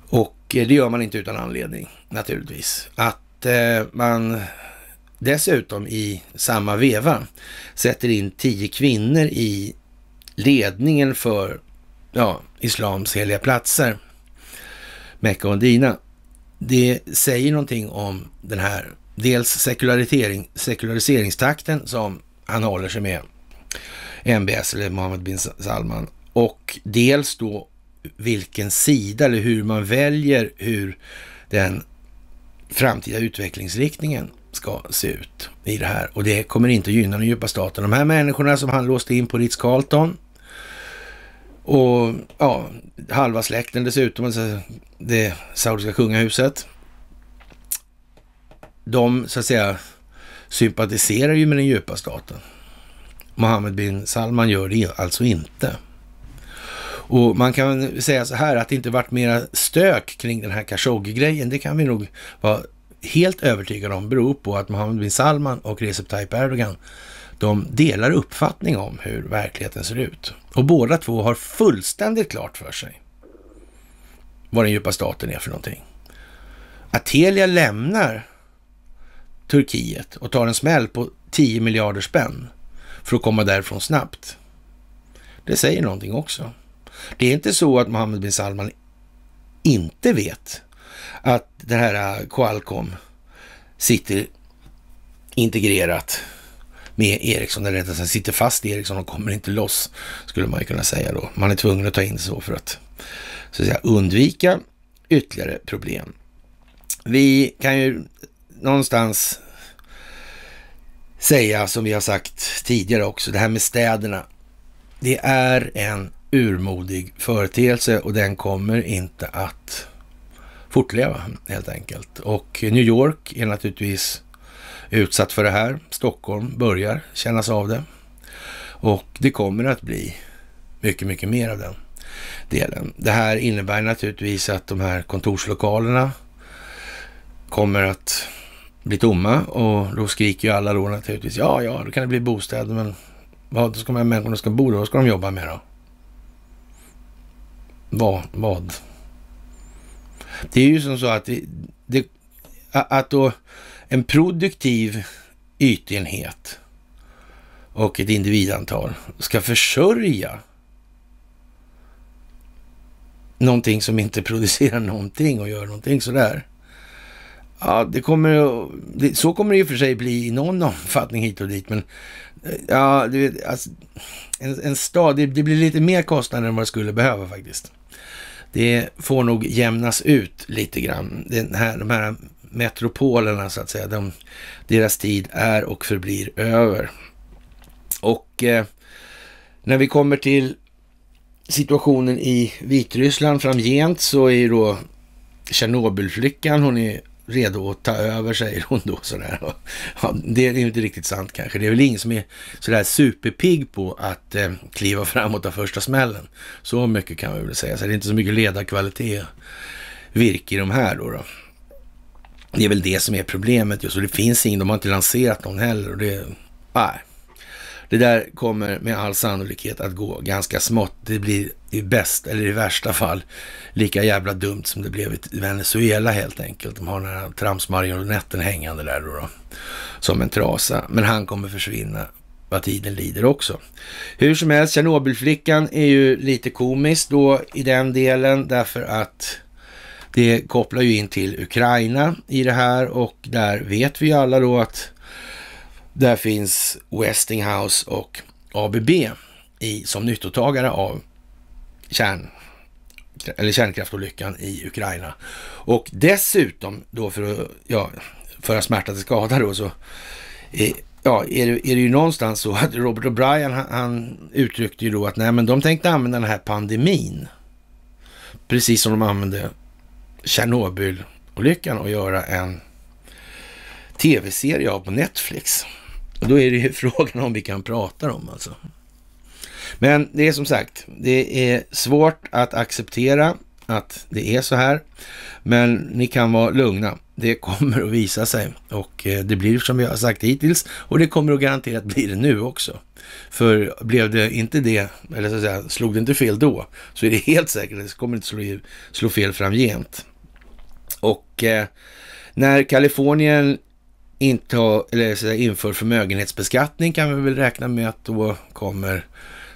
Och eh, det gör man inte utan anledning naturligtvis. Att man dessutom i samma veva sätter in tio kvinnor i ledningen för ja, islams heliga platser, Mecka och Dina. Det säger någonting om den här dels sekularisering, sekulariseringstakten som han håller sig med, MBS eller Mohammed bin Salman, och dels då vilken sida eller hur man väljer hur den framtida utvecklingsriktningen ska se ut i det här. Och det kommer inte att gynna den djupa staten. De här människorna som han låste in på Ritz-Carlton, och ja, halva släkten dessutom, alltså det saudiska kungahuset. De så att säga sympatiserar ju med den djupa staten. Mohammed bin Salman gör det alltså inte. Och man kan säga så här att det inte varit mera stök kring den här Khashoggi-grejen. Det kan vi nog vara helt övertygade om beror på att Mohammed bin Salman och Recep Tayyip Erdogan, de delar uppfattning om hur verkligheten ser ut. Och båda två har fullständigt klart för sig vad den djupa staten är för någonting. Att Telia lämnar Turkiet och tar en smäll på 10 miljarder spänn för att komma därifrån snabbt. Det säger någonting också. Det är inte så att Mohammed bin Salman inte vet att det här Qualcomm sitter integrerat med Ericsson, Den rättare sagt sitter fast i Ericsson och kommer inte loss, skulle man ju kunna säga då. Man är tvungen att ta in så för att, så att säga, undvika ytterligare problem. Vi kan ju någonstans säga, som vi har sagt tidigare också, det här med städerna. Det är en urmodig företeelse och den kommer inte att fortleva helt enkelt. Och New York är naturligtvis utsatt för det här. Stockholm börjar kännas av det. Och det kommer att bli mycket, mycket mer av den delen. Det här innebär naturligtvis att de här kontorslokalerna kommer att bli tomma och då skriker ju alla då naturligtvis, ja, ja, då kan det bli bostäder, men vad ska de här människorna ska bo då? Vad ska de jobba med då? Vad? vad? Det är ju som så att, det, att då en produktiv ytenhet och ett individantal ska försörja någonting som inte producerar någonting och gör någonting sådär. Ja, det kommer, det, så kommer det ju för sig bli i någon omfattning hit och dit, men eh, ja, du vet, alltså, en, en stad, det, det, blir lite mer kostnader än vad det skulle behöva faktiskt. Det får nog jämnas ut lite grann. Den här, de här metropolerna så att säga, de, deras tid är och förblir över. Och eh, när vi kommer till situationen i Vitryssland framgent så är ju då Tjernobylflickan, hon är redo att ta över, säger hon då sådär. Ja, det är ju inte riktigt sant kanske. Det är väl ingen som är sådär superpigg på att eh, kliva fram och ta första smällen. Så mycket kan vi väl säga. Så det är inte så mycket ledarkvalitet virke i de här då. då. Det är väl det som är problemet just och det finns ingen, de har inte lanserat någon heller och det, nej. Det där kommer med all sannolikhet att gå ganska smått. Det blir i bäst eller i värsta fall lika jävla dumt som det blev i Venezuela helt enkelt. De har den här tramsmarionetten hängande där då, då, som en trasa. Men han kommer försvinna vad tiden lider också. Hur som helst, Tjernobylflickan är ju lite komisk då i den delen därför att det kopplar ju in till Ukraina i det här och där vet vi alla då att där finns Westinghouse och ABB i, som nyttotagare av kärn, eller kärnkraftolyckan i Ukraina. Och dessutom då för att ja, föra smärta till skada då så är, ja, är, det, är det ju någonstans så att Robert O'Brien han, han uttryckte ju då att nej men de tänkte använda den här pandemin precis som de använde Tjernobylolyckan och göra en tv-serie av på Netflix. Och då är det ju frågan om vi kan prata om alltså. Men det är som sagt, det är svårt att acceptera att det är så här. Men ni kan vara lugna. Det kommer att visa sig och eh, det blir som vi har sagt hittills och det kommer att garanterat bli det nu också. För blev det inte det, eller så att säga, slog det inte fel då, så är det helt säkert att det kommer inte slå, slå fel framgent. Och eh, när Kalifornien inte har, eller, så inför förmögenhetsbeskattning kan vi väl räkna med att då kommer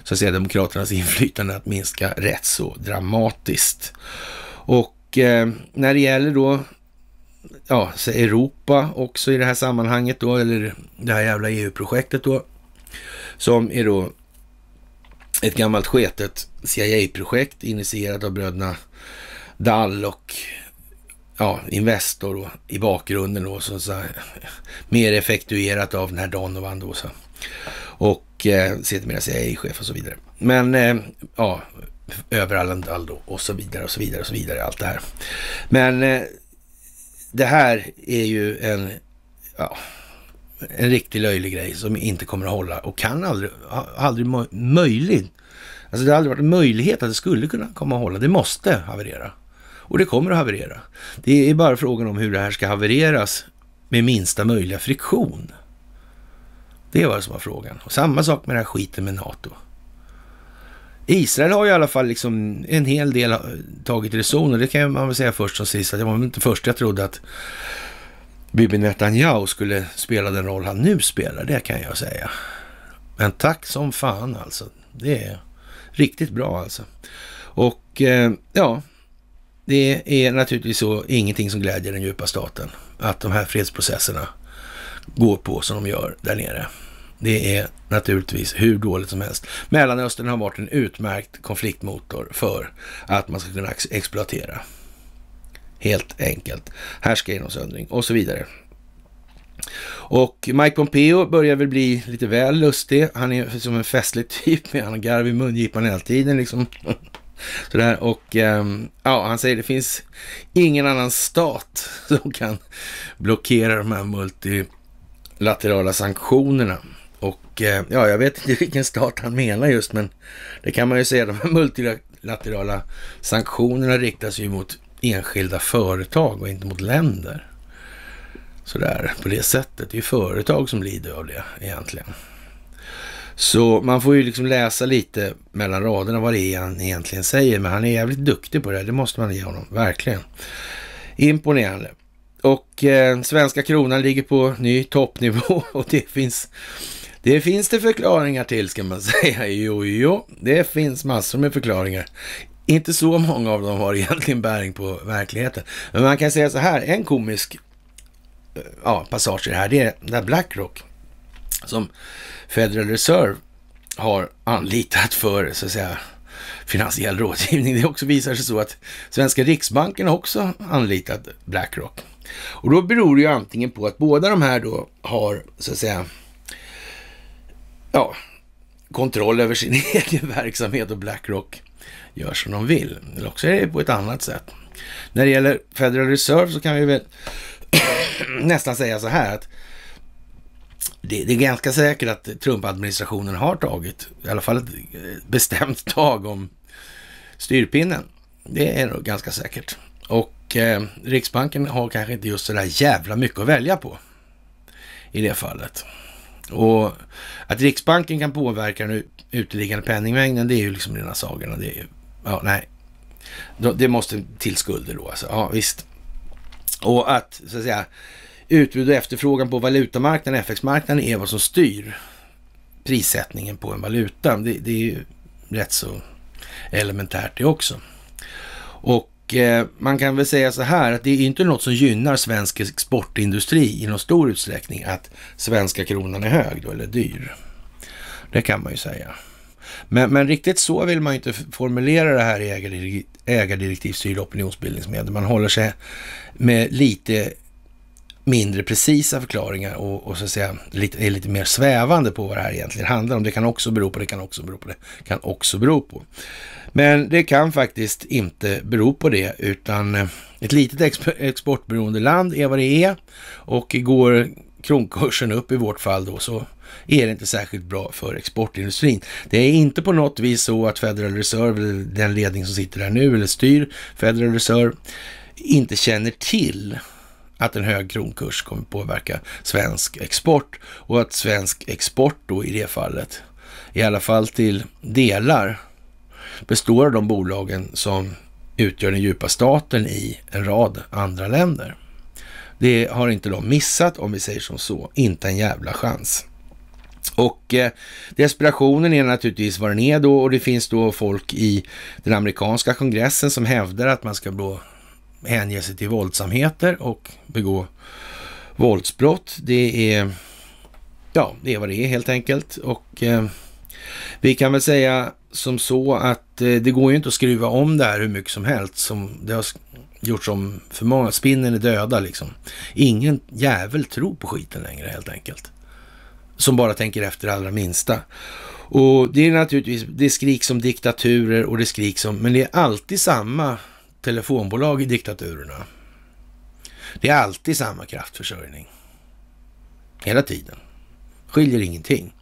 så att säga, demokraternas inflytande att minska rätt så dramatiskt. Och eh, när det gäller då ja, så Europa också i det här sammanhanget då, eller det här jävla EU-projektet då, som är då ett gammalt sketet CIA-projekt initierat av bröderna Dall och ja, Investor då, i bakgrunden då, så, så här, mer effektuerat av den här Donovan då. Så. Och eh, sedermera CIA-chef e och så vidare. Men eh, ja, överallt då och så vidare och så vidare och så vidare, allt det här. Men eh, det här är ju en, ja, en riktigt löjlig grej som inte kommer att hålla och kan aldrig, aldrig möjligt. Alltså det har aldrig varit en möjlighet att det skulle kunna komma att hålla. Det måste haverera. Och det kommer att haverera. Det är bara frågan om hur det här ska havereras med minsta möjliga friktion. Det var det som var frågan. Och samma sak med den här skiten med NATO. Israel har ju i alla fall liksom en hel del eh, tagit reson och det kan man väl säga först som sist att det var inte först jag trodde att Bibi Netanyahu skulle spela den roll han nu spelar, det kan jag säga. Men tack som fan alltså. Det är riktigt bra alltså. Och eh, ja, det är naturligtvis så ingenting som glädjer den djupa staten. Att de här fredsprocesserna går på som de gör där nere. Det är naturligtvis hur dåligt som helst. Mellanöstern har varit en utmärkt konfliktmotor för att man ska kunna exploatera. Helt enkelt. Härska genom söndring och så vidare. Och Mike Pompeo börjar väl bli lite väl lustig. Han är som en festlig typ med han garv i mungipan hela tiden liksom. Sådär, och ehm, ja, han säger det finns ingen annan stat som kan blockera de här multilaterala sanktionerna. Och eh, ja, jag vet inte vilken stat han menar just, men det kan man ju säga. De här multilaterala sanktionerna riktas ju mot enskilda företag och inte mot länder. Sådär, på det sättet. Det är ju företag som lider av det egentligen. Så man får ju liksom läsa lite mellan raderna vad det är han egentligen säger. Men han är jävligt duktig på det. Det måste man ge honom, verkligen. Imponerande. Och eh, svenska kronan ligger på ny toppnivå och det finns det finns det förklaringar till ska man säga. Jo, jo, det finns massor med förklaringar. Inte så många av dem har egentligen bäring på verkligheten. Men man kan säga så här, en komisk eh, ja, passage i det här, det är där Blackrock som Federal Reserve har anlitat för så att säga finansiell rådgivning. Det också visar sig så att svenska riksbanken har också anlitat Blackrock. Och då beror det ju antingen på att båda de här då har så att säga ja, kontroll över sin egen verksamhet och Blackrock gör som de vill. Eller också är det på ett annat sätt. När det gäller Federal Reserve så kan vi väl nästan säga så här att det, det, är ganska säkert att Trump-administrationen har tagit, i alla fall ett bestämt tag om styrpinnen. Det är nog ganska säkert. Och eh, Riksbanken har kanske inte just sådär jävla mycket att välja på i det fallet. Och att Riksbanken kan påverka den uteliggande penningmängden, det är ju liksom rena sagorna. Det, är, ja, nej. Det måste till skulder då alltså. Ja, visst. Och att, så att säga, Utbud och efterfrågan på valutamarknaden, FX-marknaden, är vad som styr prissättningen på en valuta. Det, det är ju rätt så elementärt det också. Och eh, man kan väl säga så här att det är inte något som gynnar svensk exportindustri i någon stor utsträckning att svenska kronan är hög då, eller dyr. Det kan man ju säga. Men, men riktigt så vill man ju inte formulera det här i ägardirektiv, ägardirektivstyrda opinionsbildningsmedel. Man håller sig med lite mindre precisa förklaringar och, och så att säga lite, är lite mer svävande på vad det här egentligen handlar om. Det kan också bero på, det kan också bero på, det kan också bero på. Men det kan faktiskt inte bero på det, utan eh, ett litet exp exportberoende land är vad det är och går kronkursen upp i vårt fall då så är det inte särskilt bra för exportindustrin. Det är inte på något vis så att Federal Reserve, den ledning som sitter där nu eller styr Federal Reserve, inte känner till att en hög kronkurs kommer påverka svensk export och att svensk export då i det fallet, i alla fall till delar, består av de bolagen som utgör den djupa staten i en rad andra länder. Det har inte de missat om vi säger som så, inte en jävla chans. Och eh, desperationen är naturligtvis vad den är då och det finns då folk i den amerikanska kongressen som hävdar att man ska då hänge sig till våldsamheter och begå våldsbrott. Det är, ja, det är vad det är helt enkelt. Och eh, vi kan väl säga som så att eh, det går ju inte att skruva om det här hur mycket som helst. Som det har gjorts om för många. Spinnen är döda liksom. Ingen jävel tror på skiten längre helt enkelt. Som bara tänker efter det allra minsta. Och det är naturligtvis, det skriks om diktaturer och det skriks om, men det är alltid samma telefonbolag i diktaturerna. Det är alltid samma kraftförsörjning. Hela tiden. Skiljer ingenting.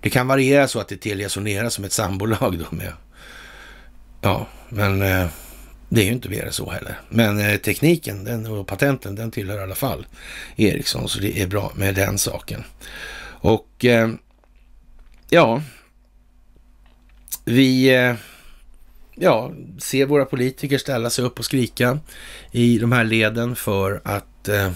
Det kan variera så att det är Telia Sonera som ett sambolag då med. Ja, men eh, det är ju inte mer än så heller. Men eh, tekniken den och patenten den tillhör i alla fall Ericsson så det är bra med den saken. Och eh, ja, vi ja, se våra politiker ställa sig upp och skrika i de här leden för att eh,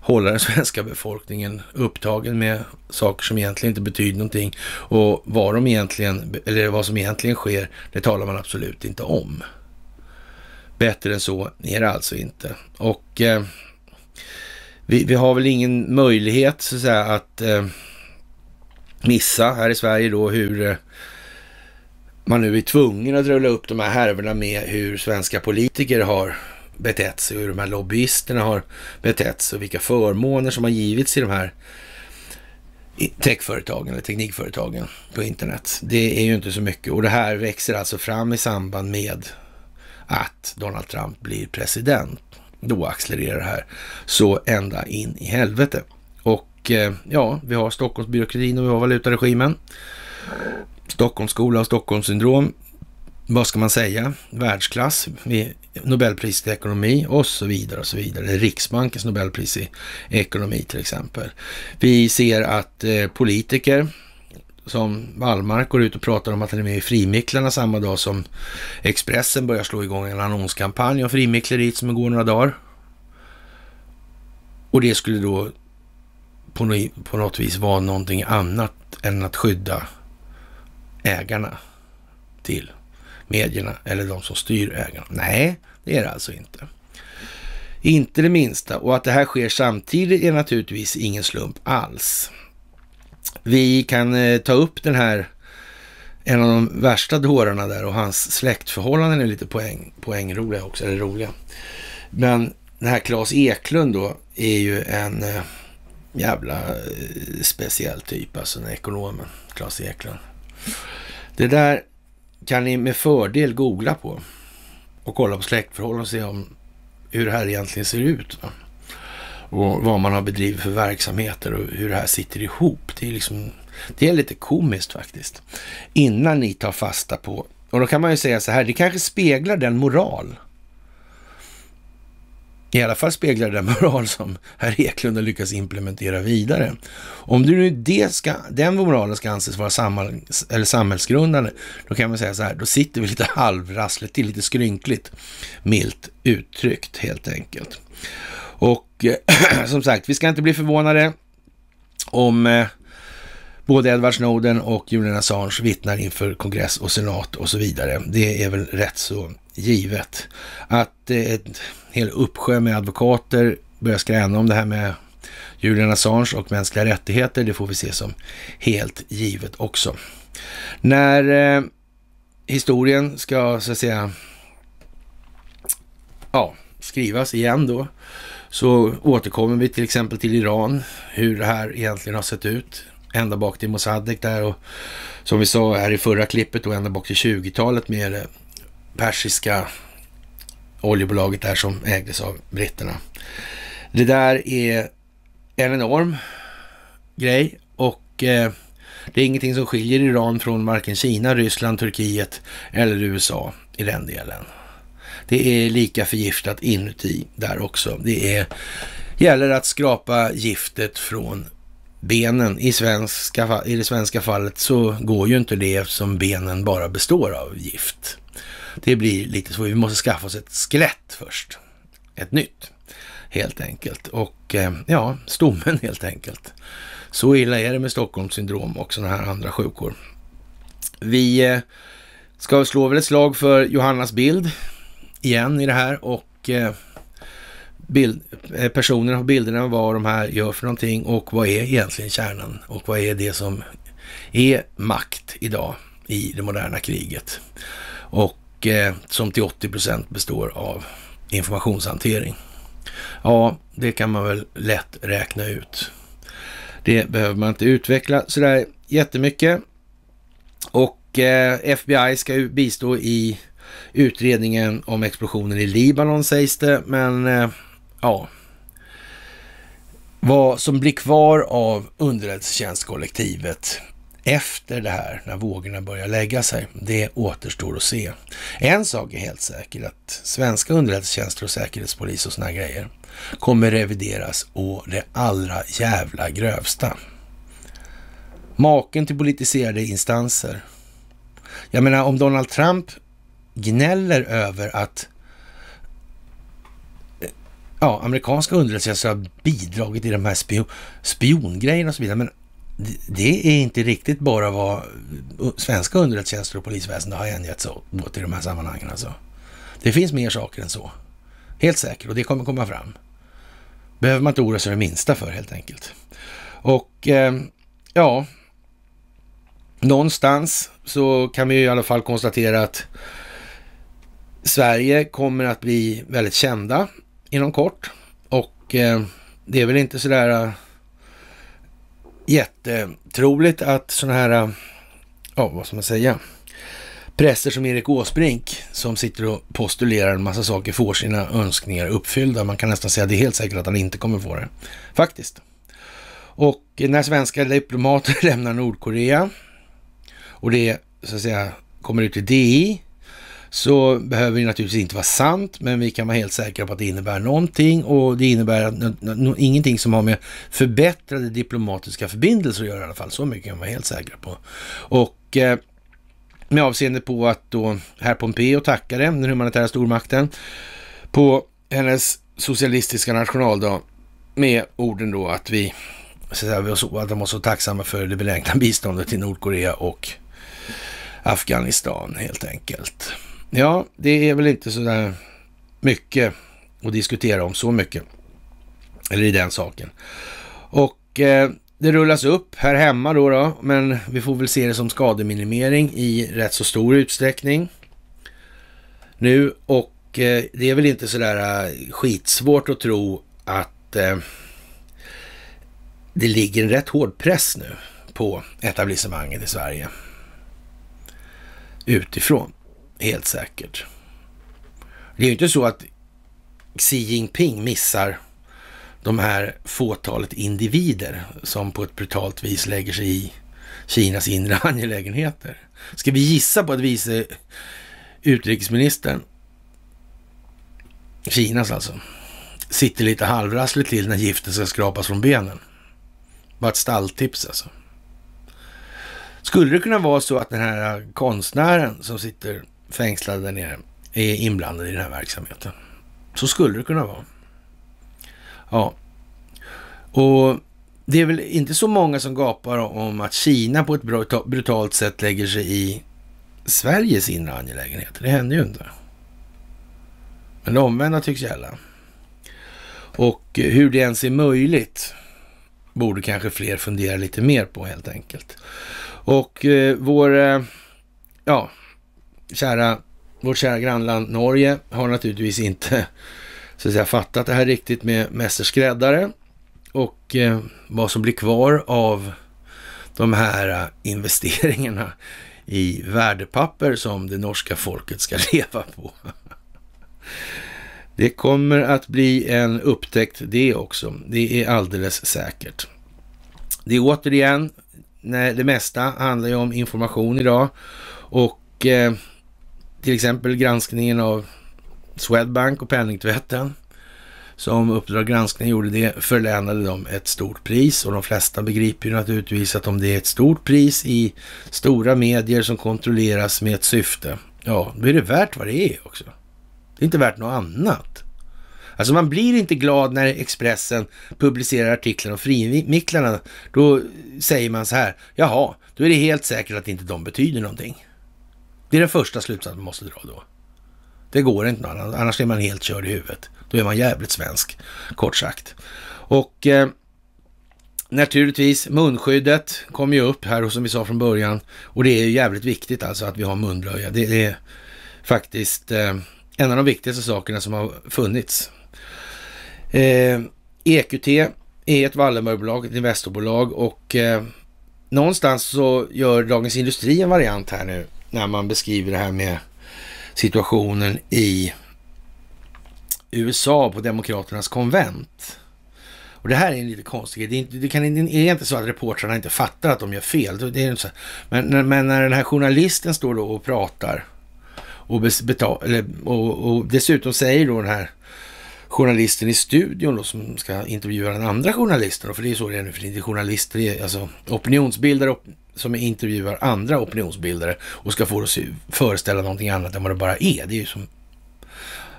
hålla den svenska befolkningen upptagen med saker som egentligen inte betyder någonting. Och vad, de egentligen, eller vad som egentligen sker, det talar man absolut inte om. Bättre än så är det alltså inte. Och eh, vi, vi, har väl ingen möjlighet så att, säga, att eh, missa här i Sverige då hur eh, man nu är tvungen att rulla upp de här härvorna med hur svenska politiker har betett sig och hur de här lobbyisterna har betett sig och vilka förmåner som har givits i de här techföretagen eller teknikföretagen på internet. Det är ju inte så mycket och det här växer alltså fram i samband med att Donald Trump blir president. Då accelererar det här så ända in i helvete. Och eh, ja, vi har Stockholmsbyråkratin och vi har valutaregimen. Stockholmsskola och Stockholmssyndrom. Vad ska man säga? Världsklass, Nobelpriset i ekonomi och så vidare och så vidare. Riksbankens Nobelpris i ekonomi till exempel. Vi ser att eh, politiker som Wallmark går ut och pratar om att han är med i Frimicklarna samma dag som Expressen börjar slå igång en annonskampanj om frimickleriet som går några dagar. Och det skulle då på något vis vara någonting annat än att skydda ägarna till medierna eller de som styr ägarna. Nej, det är det alltså inte. Inte det minsta. Och att det här sker samtidigt är naturligtvis ingen slump alls. Vi kan eh, ta upp den här, en av de värsta dårarna där och hans släktförhållanden är lite poäng, poängroliga också, eller roliga. Men den här Claes Eklund då är ju en eh, jävla eh, speciell typ, alltså den ekonomen Claes Eklund. Det där kan ni med fördel googla på och kolla på släktförhållanden och se om hur det här egentligen ser ut. Va? Och vad man har bedrivit för verksamheter och hur det här sitter ihop. Det är, liksom, det är lite komiskt faktiskt. Innan ni tar fasta på, och då kan man ju säga så här, det kanske speglar den moral i alla fall speglar den moral som herr Eklund har lyckats implementera vidare. Om det nu det ska, den moralen ska anses vara samhäll, eller samhällsgrundande, då kan man säga så här, då sitter vi lite halvrassligt till, lite skrynkligt, milt uttryckt helt enkelt. Och som sagt, vi ska inte bli förvånade om eh, Både Edward Snowden och Julian Assange vittnar inför kongress och senat och så vidare. Det är väl rätt så givet att eh, ett hel uppsjö med advokater börjar skräna om det här med Julian Assange och mänskliga rättigheter. Det får vi se som helt givet också. När eh, historien ska så att säga ja, skrivas igen då så återkommer vi till exempel till Iran, hur det här egentligen har sett ut ända bak till Mossadegh där och som vi sa här i förra klippet och ända bak till 20-talet med det persiska oljebolaget där som ägdes av britterna. Det där är en enorm grej och eh, det är ingenting som skiljer Iran från varken Kina, Ryssland, Turkiet eller USA i den delen. Det är lika förgiftat inuti där också. Det är, gäller att skrapa giftet från benen i, svenska, i det svenska fallet så går ju inte det eftersom benen bara består av gift. Det blir lite så. Vi måste skaffa oss ett skelett först. Ett nytt, helt enkelt. Och eh, ja, stommen helt enkelt. Så illa är det med Stockholmssyndrom och sådana här andra sjukor. Vi eh, ska slå väl ett slag för Johannas bild igen i det här och eh, bild, eh, personerna och bilderna, vad de här gör för någonting och vad är egentligen kärnan och vad är det som är makt idag i det moderna kriget. Och eh, som till 80 procent består av informationshantering. Ja, det kan man väl lätt räkna ut. Det behöver man inte utveckla sådär jättemycket. Och eh, FBI ska ju bistå i utredningen om explosionen i Libanon sägs det, men eh, ja, vad som blir kvar av underrättelsetjänstkollektivet efter det här, när vågorna börjar lägga sig, det återstår att se. En sak är helt säker, att svenska underrättelsetjänster och säkerhetspolis och sådana grejer kommer revideras å det allra jävla grövsta. Maken till politiserade instanser. Jag menar, om Donald Trump gnäller över att ja, amerikanska underrättelsetjänster har bidragit i de här spion, spiongrejerna och så vidare. Men det är inte riktigt bara vad svenska underrättelsetjänster och polisväsendet har ägnat sig åt i de här sammanhangen. Alltså. Det finns mer saker än så. Helt säkert, och det kommer komma fram. behöver man inte oroa sig det minsta för helt enkelt. Och eh, ja, någonstans så kan vi i alla fall konstatera att Sverige kommer att bli väldigt kända inom kort. Och eh, det är väl inte sådär uh, eh, jättetroligt att sådana här, uh, ja vad ska man säga, präster som Erik Åsbrink som sitter och postulerar en massa saker får sina önskningar uppfyllda. Man kan nästan säga att det är helt säkert att han inte kommer få det, faktiskt. Och när svenska diplomater lämnar Nordkorea och det så att säga kommer ut i DI så behöver det naturligtvis inte vara sant, men vi kan vara helt säkra på att det innebär någonting och det innebär att, ingenting som har med förbättrade diplomatiska förbindelser att göra i alla fall. Så mycket kan vi vara helt säkra på. Och eh, med avseende på att då herr Pompeo tackade den humanitära stormakten på hennes socialistiska nationaldag med orden då att vi, så att de var så tacksamma för det belägna biståndet till Nordkorea och Afghanistan helt enkelt. Ja, det är väl inte sådär mycket att diskutera om så mycket. Eller i den saken. Och eh, det rullas upp här hemma då, då, men vi får väl se det som skademinimering i rätt så stor utsträckning nu. Och eh, det är väl inte sådär eh, skitsvårt att tro att eh, det ligger en rätt hård press nu på etablissemanget i Sverige utifrån. Helt säkert. Det är ju inte så att Xi Jinping missar de här fåtalet individer som på ett brutalt vis lägger sig i Kinas inre angelägenheter. Ska vi gissa på att vice utrikesministern, Kinas alltså, sitter lite halvrassligt till när giftet ska skrapas från benen? Bara ett stalltips alltså. Skulle det kunna vara så att den här konstnären som sitter fängslade där nere är inblandade i den här verksamheten. Så skulle det kunna vara. Ja, och det är väl inte så många som gapar om att Kina på ett brutalt sätt lägger sig i Sveriges inre angelägenheter. Det händer ju inte. Men det omvända tycks gälla. Och hur det ens är möjligt borde kanske fler fundera lite mer på helt enkelt. Och eh, vår, eh, ja, kära, vårt kära grannland Norge har naturligtvis inte så att säga, fattat det här riktigt med mästerskräddare och eh, vad som blir kvar av de här eh, investeringarna i värdepapper som det norska folket ska leva på. Det kommer att bli en upptäckt det också. Det är alldeles säkert. Det är återigen, det mesta handlar ju om information idag och eh, till exempel granskningen av Swedbank och penningtvätten som Uppdrag granskning gjorde det förlänade de ett stort pris och de flesta begriper ju naturligtvis att om det är ett stort pris i stora medier som kontrolleras med ett syfte, ja, då är det värt vad det är också. Det är inte värt något annat. Alltså man blir inte glad när Expressen publicerar artiklar om frimicklarna. Då säger man så här, jaha, då är det helt säkert att inte de betyder någonting. Det är den första slutsatsen man måste dra då. Det går inte någon, annars är man helt körd i huvudet. Då är man jävligt svensk, kort sagt. Och eh, naturligtvis, munskyddet kommer ju upp här och som vi sa från början. Och det är ju jävligt viktigt alltså att vi har munblöja. Det, det är faktiskt eh, en av de viktigaste sakerna som har funnits. Eh, EQT är ett Wallenbergbolag, ett investerbolag och eh, någonstans så gör Dagens Industri en variant här nu när man beskriver det här med situationen i USA på Demokraternas konvent. Och det här är en lite konstig grej. Det, det, det är inte så att reportrarna inte fattar att de gör fel. Det är inte så. Men, men när den här journalisten står då och pratar och, betal, och, och, dessutom säger då den här journalisten i studion då, som ska intervjua den andra journalisten, då, för det är så det är nu för det är journalister, alltså opinionsbildare, som intervjuar andra opinionsbildare och ska få det att föreställa någonting annat än vad det bara är. Det är ju som...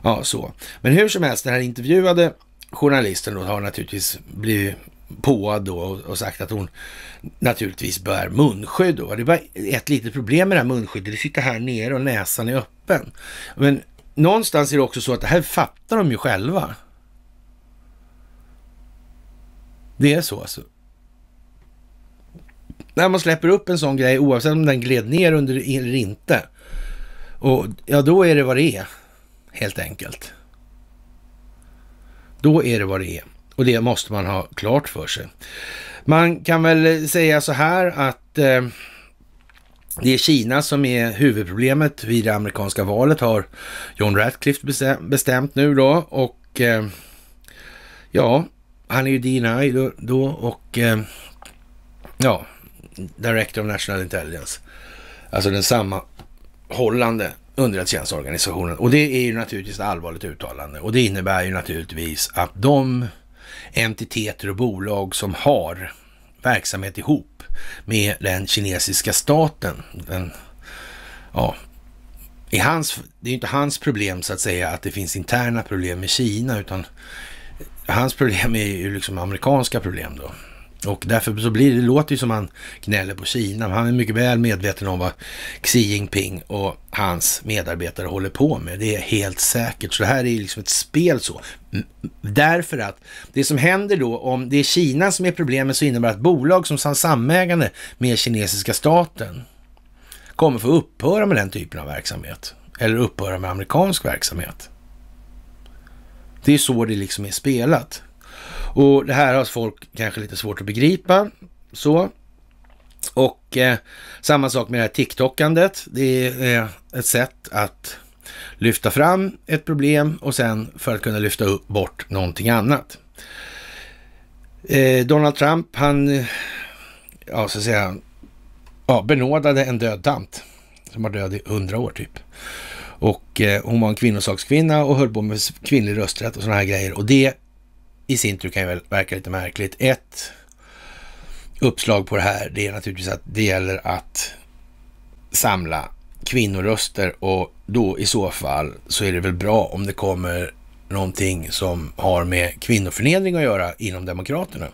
Ja, så. Men hur som helst, den här intervjuade journalisten då har naturligtvis blivit påad då och sagt att hon naturligtvis bär munskydd. Då. Det är bara ett litet problem med det här munskyddet. Det sitter här nere och näsan är öppen. Men någonstans är det också så att det här fattar de ju själva. Det är så alltså när man släpper upp en sån grej, oavsett om den gled ner under eller inte, och, ja, då är det vad det är, helt enkelt. Då är det vad det är. Och det måste man ha klart för sig. Man kan väl säga så här att eh, det är Kina som är huvudproblemet vid det amerikanska valet har John Ratcliffe bestämt nu då och eh, ja, han är ju DNI då, då och eh, ja, Director of National Intelligence. Alltså den sammanhållande underrättelsetjänstorganisationen. Och det är ju naturligtvis ett allvarligt uttalande. Och det innebär ju naturligtvis att de entiteter och bolag som har verksamhet ihop med den kinesiska staten, den, ja, i hans, det är ju inte hans problem så att säga att det finns interna problem med Kina, utan hans problem är ju liksom amerikanska problem då. Och därför så blir det, låter ju som han gnäller på Kina. Men han är mycket väl medveten om vad Xi Jinping och hans medarbetare håller på med. Det är helt säkert. Så det här är liksom ett spel så. Därför att det som händer då, om det är Kina som är problemet, så innebär det att bolag som är samägande med kinesiska staten kommer få upphöra med den typen av verksamhet. Eller upphöra med amerikansk verksamhet. Det är så det liksom är spelat. Och det här har folk kanske lite svårt att begripa. Så. Och eh, samma sak med det här TikTokandet. Det är eh, ett sätt att lyfta fram ett problem och sen för att kunna lyfta upp, bort någonting annat. Eh, Donald Trump, han, eh, ja så att säga, ja, benådade en död tant som var död i hundra år typ. Och eh, hon var en kvinnosakskvinna och höll på med kvinnlig rösträtt och sådana här grejer. Och det i sin tur kan ju verka lite märkligt. Ett uppslag på det här, det är naturligtvis att det gäller att samla kvinnoröster och då i så fall så är det väl bra om det kommer någonting som har med kvinnoförnedring att göra inom Demokraterna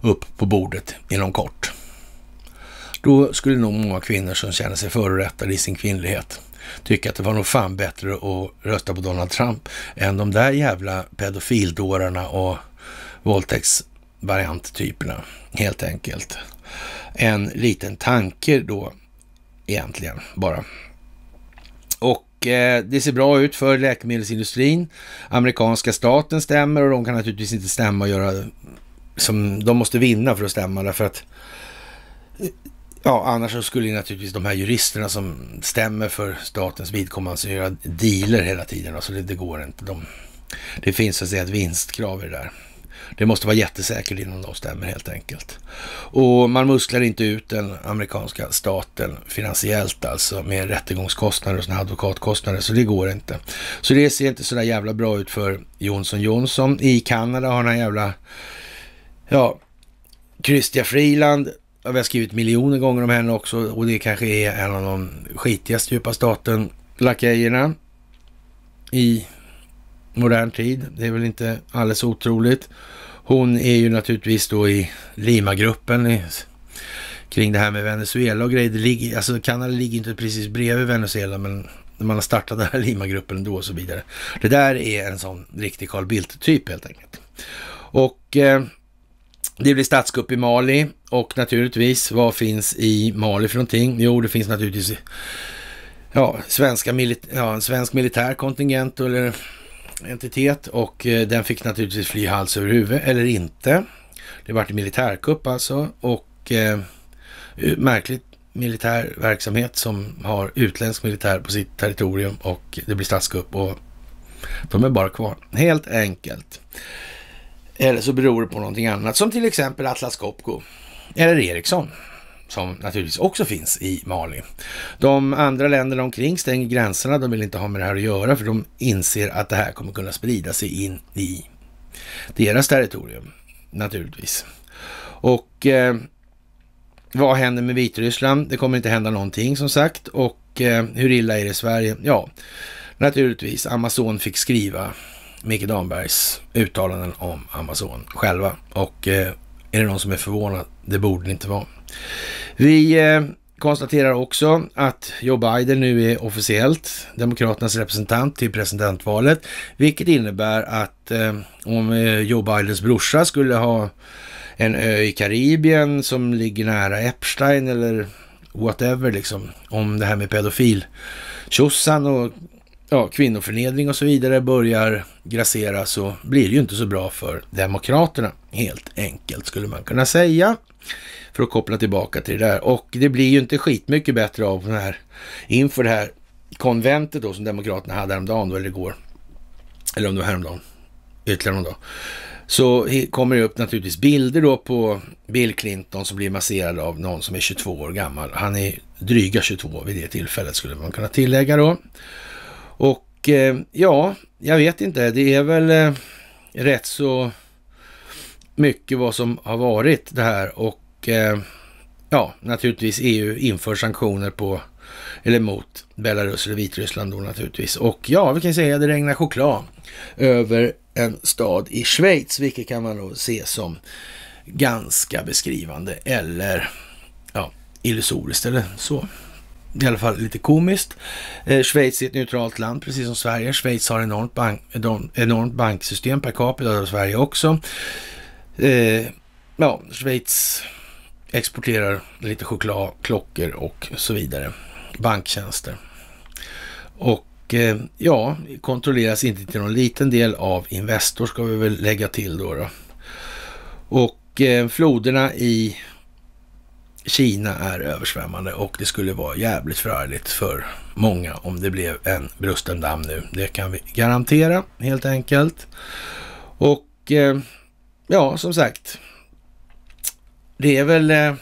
upp på bordet inom kort. Då skulle nog många kvinnor som känner sig förorättade i sin kvinnlighet tycka att det var nog fan bättre att rösta på Donald Trump än de där jävla pedofildårarna och våldtäktsvarianttyperna, helt enkelt. En liten tanke då, egentligen, bara. Och eh, det ser bra ut för läkemedelsindustrin. Amerikanska staten stämmer och de kan naturligtvis inte stämma och göra som de måste vinna för att stämma därför att Ja, annars så skulle ju naturligtvis de här juristerna som stämmer för statens vidkommande göra dealer hela tiden. Alltså det, det går inte. De, det finns så att säga ett vinstkrav i det där. Det måste vara jättesäkert innan de stämmer helt enkelt. Och man musklar inte ut den amerikanska staten finansiellt alltså med rättegångskostnader och såna advokatkostnader, så det går inte. Så det ser inte sådär jävla bra ut för Johnson Johnson. I Kanada har den här jävla, ja, Christian Friland vi har skrivit miljoner gånger om henne också och det kanske är en av de skitigaste djupa staten lakejerna i modern tid. Det är väl inte alldeles otroligt. Hon är ju naturligtvis då i Lima-gruppen kring det här med Venezuela och grejer. Det ligger, alltså Kanada ligger inte precis bredvid Venezuela, men man har startat den här Lima-gruppen ändå och så vidare. Det där är en sån riktig Carl Bildt-typ helt enkelt. Och eh, det blir statskupp i Mali och naturligtvis, vad finns i Mali för någonting? Jo, det finns naturligtvis ja, svenska milit ja, en svensk militär kontingent eller entitet och eh, den fick naturligtvis fly hals över huvud eller inte. Det vart en militärkupp alltså och eh, märkligt militär verksamhet som har utländsk militär på sitt territorium och det blir statskupp och de är bara kvar, helt enkelt. Eller så beror det på någonting annat, som till exempel Atlas Copco eller Ericsson som naturligtvis också finns i Mali. De andra länderna omkring stänger gränserna. De vill inte ha med det här att göra för de inser att det här kommer kunna sprida sig in i deras territorium, naturligtvis. Och eh, vad händer med Vitryssland? Det kommer inte hända någonting som sagt. Och eh, hur illa är det i Sverige? Ja, naturligtvis. Amazon fick skriva Micke Dambergs uttalanden om Amazon själva. Och eh, är det någon som är förvånad? Det borde det inte vara. Vi eh, konstaterar också att Joe Biden nu är officiellt Demokraternas representant till presidentvalet, vilket innebär att eh, om Joe Bidens brorsa skulle ha en ö i Karibien som ligger nära Epstein eller whatever liksom, om det här med pedofil tjosan och ja, kvinnoförnedring och så vidare börjar grassera så blir det ju inte så bra för Demokraterna helt enkelt skulle man kunna säga. För att koppla tillbaka till det där. Och det blir ju inte skitmycket bättre av den här inför det här konventet då som Demokraterna hade häromdagen då, eller igår. Eller om det var häromdagen. Ytterligare någon dag. Så kommer det upp naturligtvis bilder då på Bill Clinton som blir masserad av någon som är 22 år gammal. Han är dryga 22 vid det tillfället skulle man kunna tillägga då. Och eh, ja, jag vet inte. Det är väl eh, rätt så mycket vad som har varit det här och eh, ja, naturligtvis EU inför sanktioner på eller mot Belarus eller Vitryssland då naturligtvis. Och ja, vi kan säga att det regnar choklad över en stad i Schweiz, vilket kan man då se som ganska beskrivande eller ja, illusoriskt eller så i alla fall lite komiskt. Eh, Schweiz är ett neutralt land, precis som Sverige. Schweiz har enormt, bank, enormt banksystem per capita, och Sverige också. Eh, ja, Schweiz exporterar lite chokladklockor och så vidare. Banktjänster. Och eh, ja, kontrolleras inte till någon liten del av Investor ska vi väl lägga till då. då. Och eh, floderna i Kina är översvämmande och det skulle vara jävligt förargligt för många om det blev en brusten damm nu. Det kan vi garantera helt enkelt. Och eh, ja, som sagt, det är väl eh,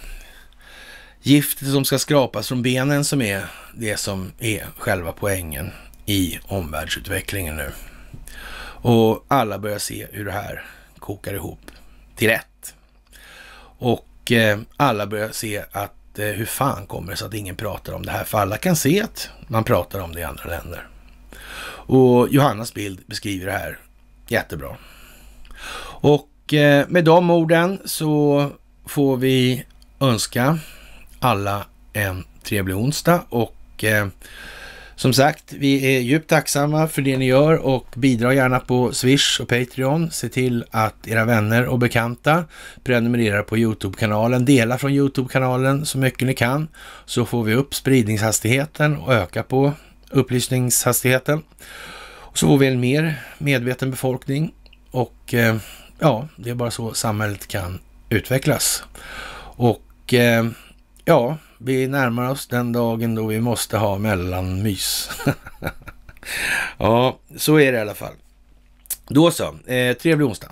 giftet som ska skrapas från benen som är det som är själva poängen i omvärldsutvecklingen nu. Och alla börjar se hur det här kokar ihop till rätt. Och Eh, alla börjar se att eh, hur fan kommer det sig att ingen pratar om det här? För alla kan se att man pratar om det i andra länder. Och Johannas bild beskriver det här jättebra. Och eh, med de orden så får vi önska alla en trevlig onsdag och som sagt, vi är djupt tacksamma för det ni gör och bidra gärna på Swish och Patreon. Se till att era vänner och bekanta prenumererar på Youtube-kanalen. Dela från Youtube-kanalen så mycket ni kan så får vi upp spridningshastigheten och öka på upplysningshastigheten. Så får vi en mer medveten befolkning och eh, ja, det är bara så samhället kan utvecklas. Och eh, ja, vi närmar oss den dagen då vi måste ha mellanmys. ja, så är det i alla fall. Då så, eh, trevlig onsdag.